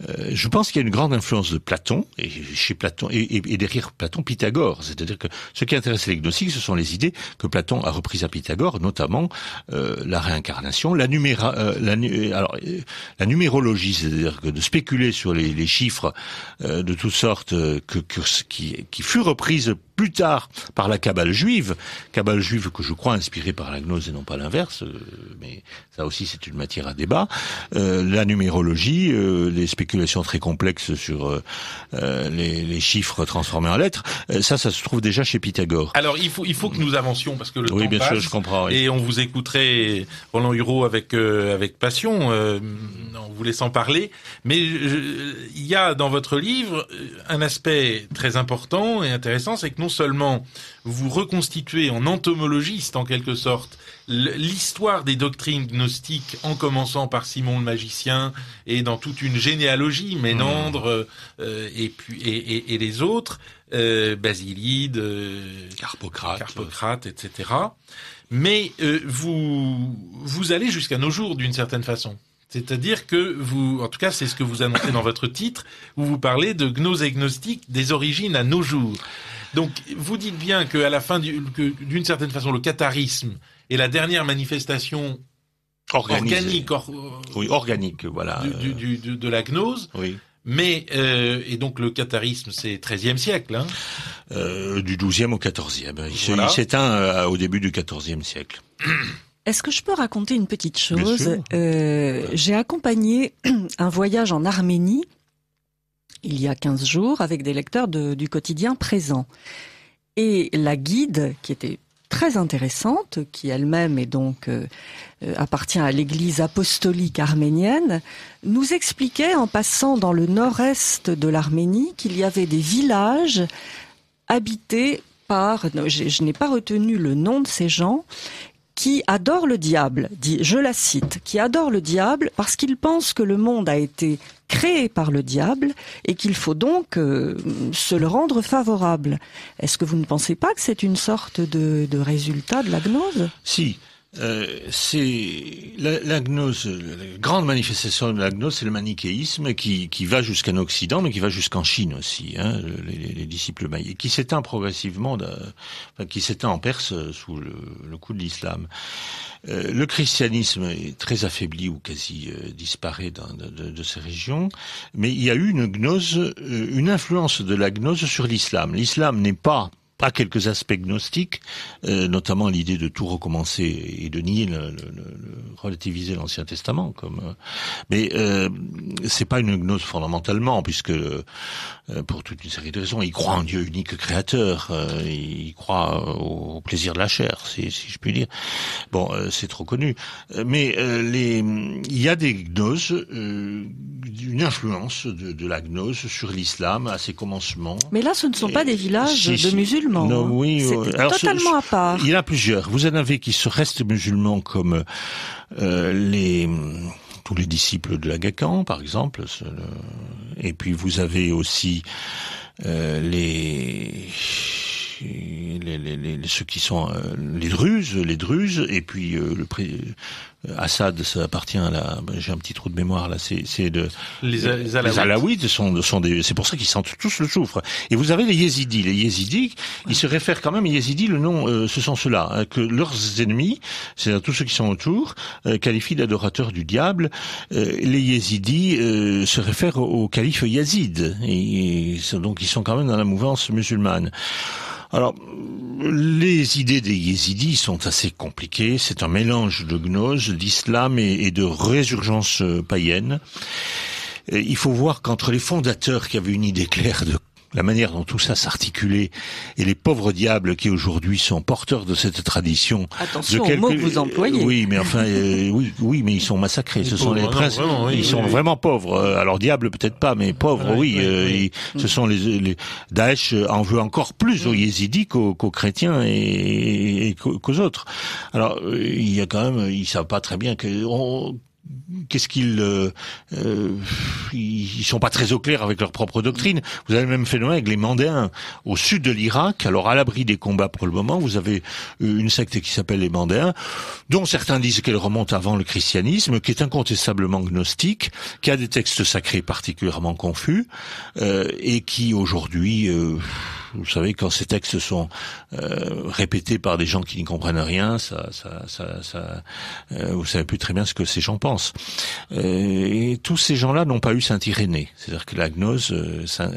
euh, je pense qu'il y a une grande influence de Platon et chez Platon et, derrière Platon Pythagore. C'est-à-dire que ce qui intéresse les gnostiques, ce sont les idées que Platon a reprises à Pythagore, notamment euh, la réincarnation, la, la, la numérologie, c'est-à-dire que de spéculer sur les, chiffres de toutes sortes que, qui, qui fut reprise plus tard par la cabale juive, cabale juive que je crois inspirée par la gnose et non pas l'inverse, mais ça aussi c'est une matière à débat. la numéro numérologie, des euh, spéculations très complexes sur euh, euh, les, chiffres transformés en lettres. ça, ça se trouve déjà chez Pythagore.
Alors, il faut, il faut que nous avancions parce que le oui, bien sûr, je comprends. Et on vous écouterait Roland huro avec avec passion, en vous laissant parler. Mais il y a dans votre livre un aspect très important et intéressant, c'est que non seulement vous reconstituez en entomologiste en quelque sorte l'histoire des doctrines gnostiques en commençant par Simon le magicien et dans toute une généalogie, Ménandre hmm. euh, et, puis, et, et, les autres, euh, Basilide, euh, Carpocrate, Carpocrate, etc. Mais euh, vous, vous allez jusqu'à nos jours d'une certaine façon. C'est-à-dire que vous, en tout cas, c'est ce que vous annoncez dans votre titre, où vous parlez de gnose et gnostique des origines à nos jours. Donc, vous dites bien qu'à la fin, d'une certaine façon, le catharisme est la dernière manifestation organique, organique, voilà, de la gnose. Oui. Mais euh, et donc le catharisme, c'est 13e siècle. Hein euh, du 12e au 14e. Il
s'éteint euh, au début du 14e siècle.
Est-ce que je peux raconter une petite chose J'ai accompagné un voyage en Arménie il y a 15 jours avec des lecteurs du quotidien présent. Et la guide, qui était très intéressante, qui elle-même est donc euh, euh, appartient à l'Église apostolique arménienne, nous expliquait en passant dans le nord-est de l'Arménie qu'il y avait des villages habités par, je, n'ai pas retenu le nom de ces gens, qui adorent le diable, dit, je la cite, qui adorent le diable parce qu'ils pensent que le monde a été créé par le diable et qu'il faut donc euh, se le rendre favorable. Est-ce que vous ne pensez pas que c'est une sorte de, résultat de la gnose Si,
euh, c'est la, gnose, la grande manifestation de la gnose, c'est le manichéisme qui, qui va jusqu'en Occident, mais qui va jusqu'en Chine aussi, hein, les, les, disciples maïs, qui s'éteint progressivement, enfin, qui s'éteint en Perse euh, sous le, coup de l'islam. Euh, le christianisme est très affaibli ou quasi disparaît dans, de, de, ces régions, mais il y a eu une gnose, une influence de la gnose sur l'islam. L'islam n'est pas à quelques aspects gnostiques, euh, notamment l'idée de tout recommencer et de nier, le, relativiser l'Ancien Testament. Comme, euh, mais euh, c'est pas une gnose fondamentalement, puisque pour toute une série de raisons, il croit en Dieu unique créateur, il croit au, plaisir de la chair, si, si je puis dire. Bon, c'est trop connu, mais les, il y a des gnoses une influence de, la gnose sur l'islam à ses commencements.
Mais là, ce ne sont pas des villages de musulmans. Non, hein. oui, euh, totalement à part.
Il y en a plusieurs. Vous en avez qui se restent musulmans comme euh, les tous les disciples de la l'Agacan, par exemple. Euh, et puis vous avez aussi les les, les, les, ceux qui sont euh, les Druzes, les Druzes, et puis euh, le euh, Assad, ça appartient à la. Bah, j'ai un petit trou de mémoire là. C'est de les, les sont, sont des. C'est pour ça qu'ils sentent tous le soufre. Et vous avez les Yézidis. Les Yézidis, ils se réfèrent quand même. Yézidis, le nom, ce sont ceux-là hein, que leurs ennemis, c'est-à-dire tous ceux qui sont autour, euh, qualifient d'adorateurs du diable. les Yézidis se réfèrent au calife Yazid. et, donc ils sont quand même dans la mouvance musulmane. Alors, les idées des yézidis sont assez compliquées. C'est un mélange de gnose, d'islam et, de résurgence euh, païenne. il faut voir qu'entre les fondateurs qui avaient une idée claire de la manière dont tout ça s'articulait et les pauvres diables qui aujourd'hui sont porteurs de cette tradition. Attention de quelques... que vous employez. Oui, mais enfin, euh, oui, oui, mais ils sont massacrés. ce sont les princes. ils sont vraiment pauvres. Euh, alors diable peut-être pas, mais pauvres, oui. Euh, ce sont les, les, Daesh en veut encore plus aux mm. yézidis qu'aux chrétiens et, qu'aux autres. Alors il y a quand même, ils savent pas très bien que on, qu'est-ce qu'ils euh, euh, ils sont pas très au clair avec leur propre doctrine. Vous avez le même phénomène avec les Mandéens au sud de l'Irak. Alors à l'abri des combats pour le moment, vous avez euh, une secte qui s'appelle les Mandéens, dont certains disent qu'elle remonte avant le christianisme, qui est incontestablement gnostique, qui a des textes sacrés particulièrement confus et qui aujourd'hui vous savez, quand ces textes sont euh, répétés par des gens qui n'y comprennent rien, ça, ça, ça, ça euh, vous savez plus très bien ce que ces gens pensent. Euh, et tous ces gens-là n'ont pas eu Saint-Irénée. C'est-à-dire que la gnose, Saint,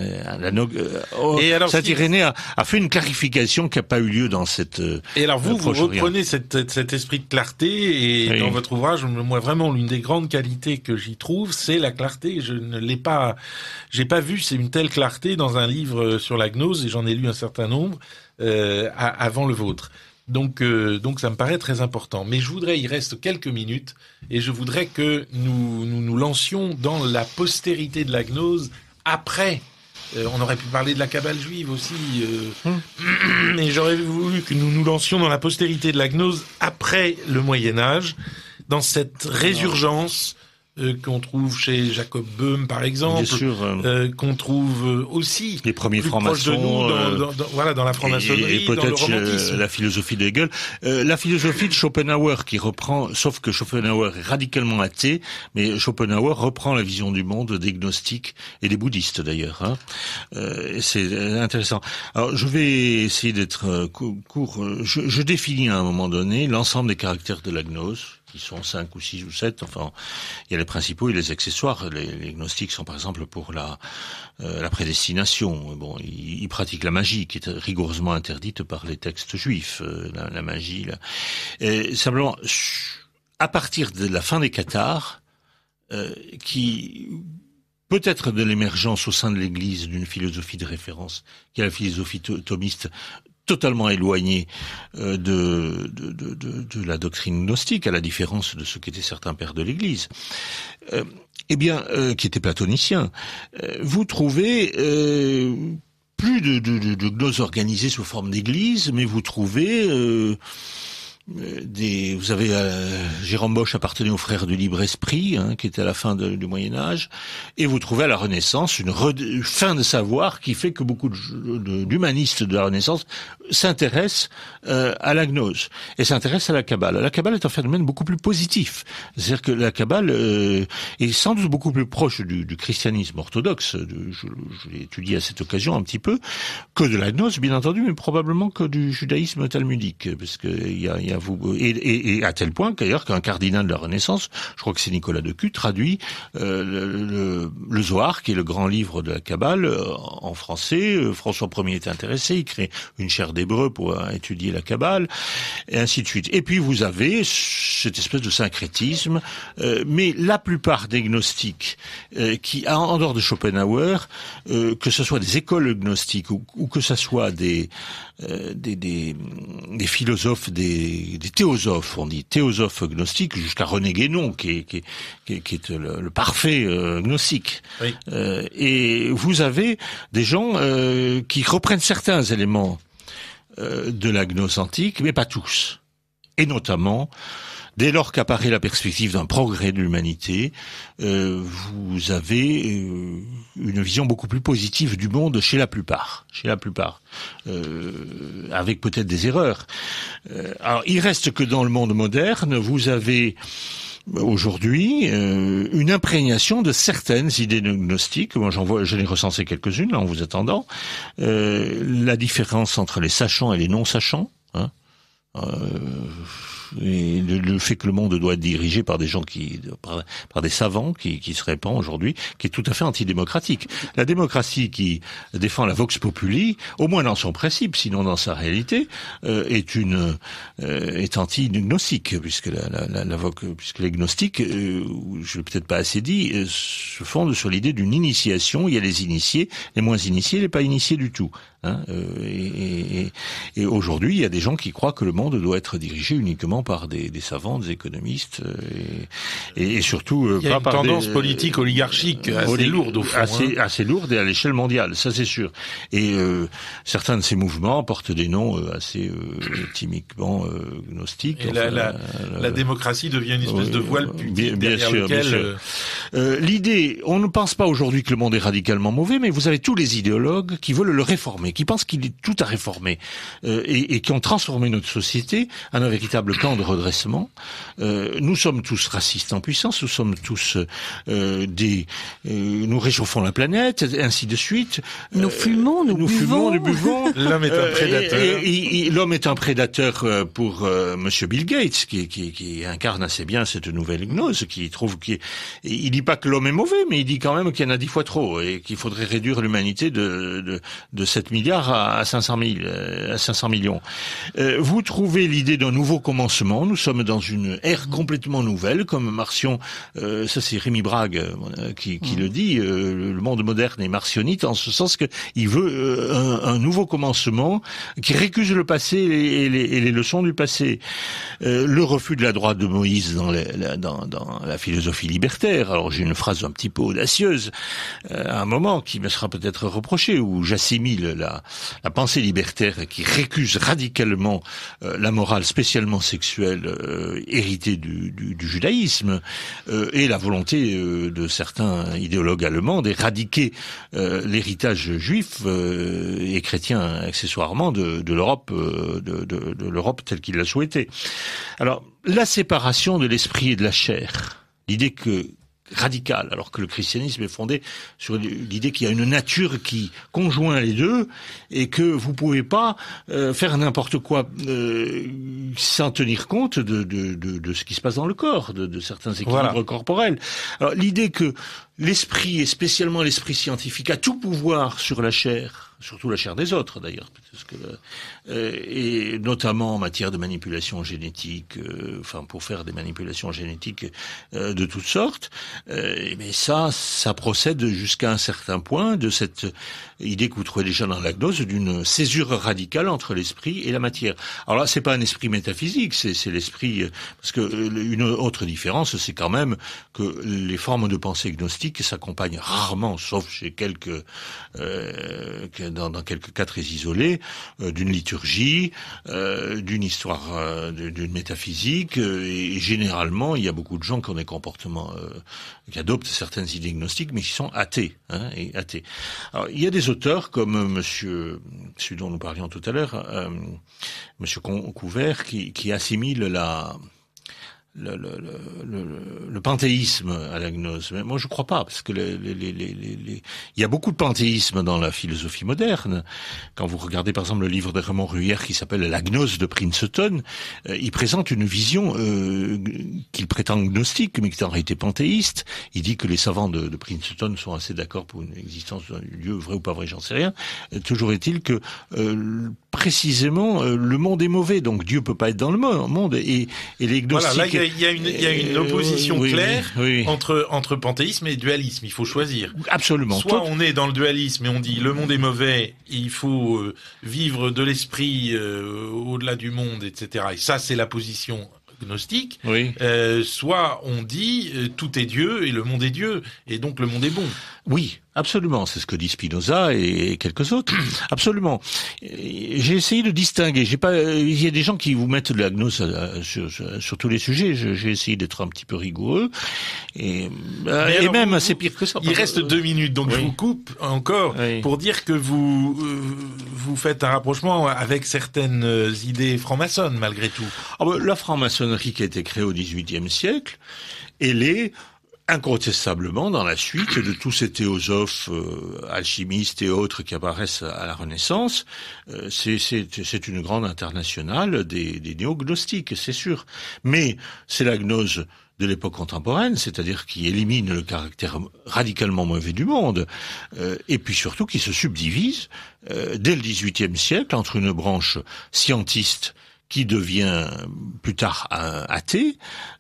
Saint-Irénée a, fait une clarification qui n'a pas eu lieu dans cette. Euh, et alors vous, vous reprenez
cet esprit de clarté et dans votre ouvrage, moi vraiment l'une des grandes qualités que j'y trouve, c'est la clarté. Je ne l'ai pas, j'ai pas vu une telle clarté dans un livre sur la gnose et j'en élu ai lu un certain nombre euh, avant le vôtre. Donc, euh, donc ça me paraît très important. Mais je voudrais, il reste quelques minutes, et je voudrais que nous nous, nous lancions dans la postérité de la gnose après. Euh, on aurait pu parler de la cabale juive aussi, euh, hum. et j'aurais voulu que nous nous lancions dans la postérité de la gnose après le Moyen Âge, dans cette résurgence euh, qu'on trouve chez Jacob Böhm, par exemple, euh, euh, qu'on trouve euh, aussi les premiers francs-maçons, dans, voilà, dans la franc-maçonnerie, et, peut-être la
philosophie d'Hegel, la philosophie de Schopenhauer qui reprend, sauf que Schopenhauer est radicalement athée, mais Schopenhauer reprend la vision du monde des gnostiques et des bouddhistes d'ailleurs. Hein. c'est intéressant. Alors je vais essayer d'être court. Je, je définis à un moment donné l'ensemble des caractères de la gnose qui sont cinq ou six ou sept. Enfin, il y a les principaux et les accessoires. Les, gnostiques sont par exemple pour la, euh, la prédestination. Bon, ils, pratiquent la magie qui est rigoureusement interdite par les textes juifs. Euh, la, magie. Là. simplement, à partir de la fin des cathares, euh, qui peut-être de l'émergence au sein de l'Église d'une philosophie de référence, qui est la philosophie thomiste, totalement éloigné euh, de, de, de, de, la doctrine gnostique, à la différence de ce qu'étaient certains pères de l'Église. Euh, eh bien, euh, qui étaient platoniciens, vous trouvez plus de, de, gnose organisée sous forme d'église, mais vous trouvez euh, des, vous avez euh, Jérôme Bosch appartenait aux frères du libre esprit, hein, qui était à la fin du Moyen Âge, et vous trouvez à la Renaissance une fin de savoir qui fait que beaucoup d'humanistes de, la Renaissance s'intéressent euh, à la gnose et s'intéressent à la Kabbale. La Kabbale est un phénomène beaucoup plus positif, c'est-à-dire que la Kabbale euh, est sans doute beaucoup plus proche du, christianisme orthodoxe, de, je, l'ai étudié à cette occasion un petit peu, que de la gnose bien entendu, mais probablement que du judaïsme talmudique, parce qu'il y y a et, à tel point d'ailleurs qu'un cardinal de la Renaissance, je crois que c'est Nicolas de traduit euh, le, le, Zohar, qui est le grand livre de la Kabbale euh, en français. Euh, François Ier était intéressé, il crée une chaire d'hébreu pour étudier la Kabbale, et ainsi de suite. Et puis vous avez cette espèce de syncrétisme, mais la plupart des gnostiques qui, en dehors de Schopenhauer, que ce soit des écoles gnostiques ou, ou que ce soit des euh, des, des, philosophes, des, des, théosophes, on dit théosophes gnostiques, jusqu'à René Guénon, qui est, qui est, qui le, parfait euh, gnostique. Euh, et vous avez des gens qui reprennent certains éléments de la gnose antique, mais pas tous. Et notamment Dès lors qu'apparaît la perspective d'un progrès de l'humanité, euh, vous avez euh, une vision beaucoup plus positive du monde chez la plupart, chez la plupart, euh, avec peut-être des erreurs. alors, il reste que dans le monde moderne, vous avez aujourd'hui une imprégnation de certaines idées gnostiques. Moi, j'en vois, je recensé quelques-unes là, en vous attendant. la différence entre les sachants et les non-sachants. Hein et le, fait que le monde doit être dirigé par des gens qui, par, des savants qui, se répand aujourd'hui, qui est tout à fait antidémocratique. La démocratie qui défend la vox populi, au moins dans son principe, sinon dans sa réalité, euh, est une euh, est anti-gnostique, puisque la, vox, puisque les gnostiques, euh, je l'ai peut-être pas assez dit, euh, se fondent sur l'idée d'une initiation. Il y a les initiés, les moins initiés, les pas initiés du tout. Hein, euh, et, aujourd'hui, il y a des gens qui croient que le monde doit être dirigé uniquement par des, des savants, des économistes, euh, et, surtout euh, il y a une tendance politique
oligarchique assez lourde au fond, assez, hein.
assez lourde et à l'échelle mondiale, ça c'est sûr. Et certains de ces mouvements portent des noms assez euh, timiquement gnostiques.
la, démocratie devient une espèce de voile bien, bien sûr,
L'idée, on ne pense pas aujourd'hui que le monde est radicalement mauvais, mais vous avez tous les idéologues qui veulent le réformer qui pensent qu'il est tout à réformer euh, et, et, qui ont transformé notre société en un véritable camp de redressement. Euh, nous sommes tous racistes en puissance, nous sommes tous euh, des, nous réchauffons la planète, ainsi de suite. Nous fumons, nous, nous buvons. Fumons, nous buvons. L'homme est un prédateur. l'homme est un prédateur pour Monsieur Bill Gates, qui, qui, qui, incarne assez bien cette nouvelle gnose, qui trouve qu'il il dit pas que l'homme est mauvais, mais il dit quand même qu'il y en a dix fois trop et qu'il faudrait réduire l'humanité de, de, de 7 millions à, 500, euh, millions. Euh, vous trouvez l'idée d'un nouveau commencement. Nous sommes dans une ère complètement nouvelle, comme Marcion, euh, ça c'est Rémi Brague qui, mm. le dit, le monde moderne est martionnite, en ce sens qu'il veut un, nouveau commencement qui récuse le passé et les, leçons du passé. le refus de la droite de Moïse dans, dans la philosophie libertaire. Alors j'ai une phrase un petit peu audacieuse à un moment qui me sera peut-être reproché où j'assimile la, la, pensée libertaire qui récuse radicalement euh, la morale spécialement sexuelle euh, héritée du, judaïsme euh, et la volonté de certains idéologues allemands d'éradiquer l'héritage juif et chrétien accessoirement de, l'Europe de, l'Europe telle qu'il l'a souhaité. Alors la séparation de l'esprit et de la chair, l'idée que radical, alors que le christianisme est fondé sur l'idée qu'il y a une nature qui conjoint les deux et que vous pouvez pas euh, faire n'importe quoi euh, sans tenir compte de, de, de, ce qui se passe dans le corps, de, certains équilibres corporels. Alors l'idée que l'esprit, et spécialement l'esprit scientifique, a tout pouvoir sur la chair, surtout la chair des autres d'ailleurs, euh, et notamment en matière de manipulation génétique, euh, enfin pour faire des manipulations génétiques euh, de toutes sortes. mais ça, ça procède jusqu'à un certain point de cette idée que vous trouvez déjà dans la gnose d'une césure radicale entre l'esprit et la matière. Alors là, c'est pas un esprit métaphysique, c'est l'esprit parce que une autre différence, c'est quand même que les formes de pensée gnostique s'accompagnent rarement, sauf chez quelques, quelques dans, quelques cas très isolés, euh, d'une liturgie, euh, d'une histoire, euh, d'une métaphysique. et généralement, il y a beaucoup de gens qui ont des comportements, qui adoptent certaines idées gnostiques, mais qui sont athées. Hein, et athées. Alors, il y a des auteurs comme Monsieur, celui dont nous parlions tout à l'heure, Monsieur Concouvert, qui, qui assimile la le, panthéisme à la gnose. Mais moi, je ne crois pas, parce que il y a beaucoup de panthéisme dans la philosophie moderne. Quand vous regardez, par exemple, le livre de Raymond Ruyer qui s'appelle La gnose de Princeton, euh, il présente une vision euh, qu'il prétend gnostique, mais qui est en réalité panthéiste. Il dit que les savants de, Princeton sont assez d'accord pour une existence d'un lieu, vrai ou pas vrai, j'en sais rien. Euh, toujours est-il que précisément euh, le monde est mauvais, donc Dieu peut pas être dans le monde.
Et, les Voilà, là il y, a, une euh, opposition claire entre entre panthéisme et dualisme. Il faut choisir. Absolument. Soit on est dans le dualisme et on dit le monde est mauvais, il faut euh, vivre de l'esprit au-delà du monde, etc. Et ça c'est la position gnostique, soit on dit tout est Dieu et le monde est Dieu, et donc le monde est bon. Oui, absolument. C'est ce que dit Spinoza et quelques autres.
Absolument. J'ai essayé de distinguer. J'ai pas. Il y a des gens qui vous mettent de la gnose euh, sur, tous les sujets. J'ai essayé d'être un petit peu rigoureux et, euh, même c'est pire que ça. Il reste deux minutes, donc je vous
coupe encore pour dire que vous euh, vous faites un rapprochement avec certaines idées franc-maçonnes malgré tout. Ah ben, la
franc-maçonnerie qui a été créée au XVIIIe siècle, elle est incontestablement dans la suite de tous ces théosophes, euh, alchimistes et autres qui apparaissent à la Renaissance, euh, c'est une grande internationale des, des néognostiques, c'est sûr. Mais c'est la gnose de l'époque contemporaine, c'est-à-dire qui élimine le caractère radicalement mauvais du monde, euh, et puis surtout qui se subdivise dès le XVIIIe siècle entre une branche scientiste qui devient plus tard un athée,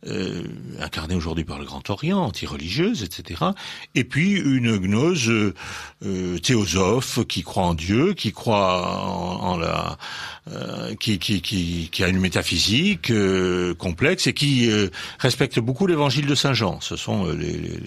euh, incarné aujourd'hui par le Grand Orient, anti-religieuse, etc. Et puis une gnose euh, euh, théosophe qui croit en Dieu, qui croit en la euh, qui, qui, qui, qui, a une métaphysique euh, complexe et qui euh, respecte beaucoup l'évangile de Saint Jean. Ce sont les, les,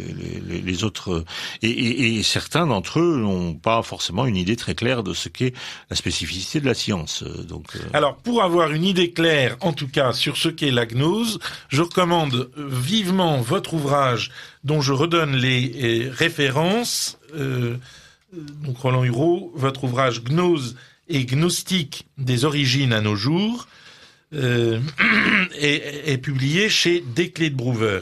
les, les autres et, et, et certains d'entre eux n'ont pas forcément une idée très claire de ce qu'est la spécificité de la science. Donc,
alors pour avoir une idée claire, en tout cas sur ce qu'est la gnose, je recommande vivement votre ouvrage dont je redonne les références. donc Roland Hureau, votre ouvrage Gnose et gnostique des origines à nos jours, euh, est, publié chez Desclés de Brouwer.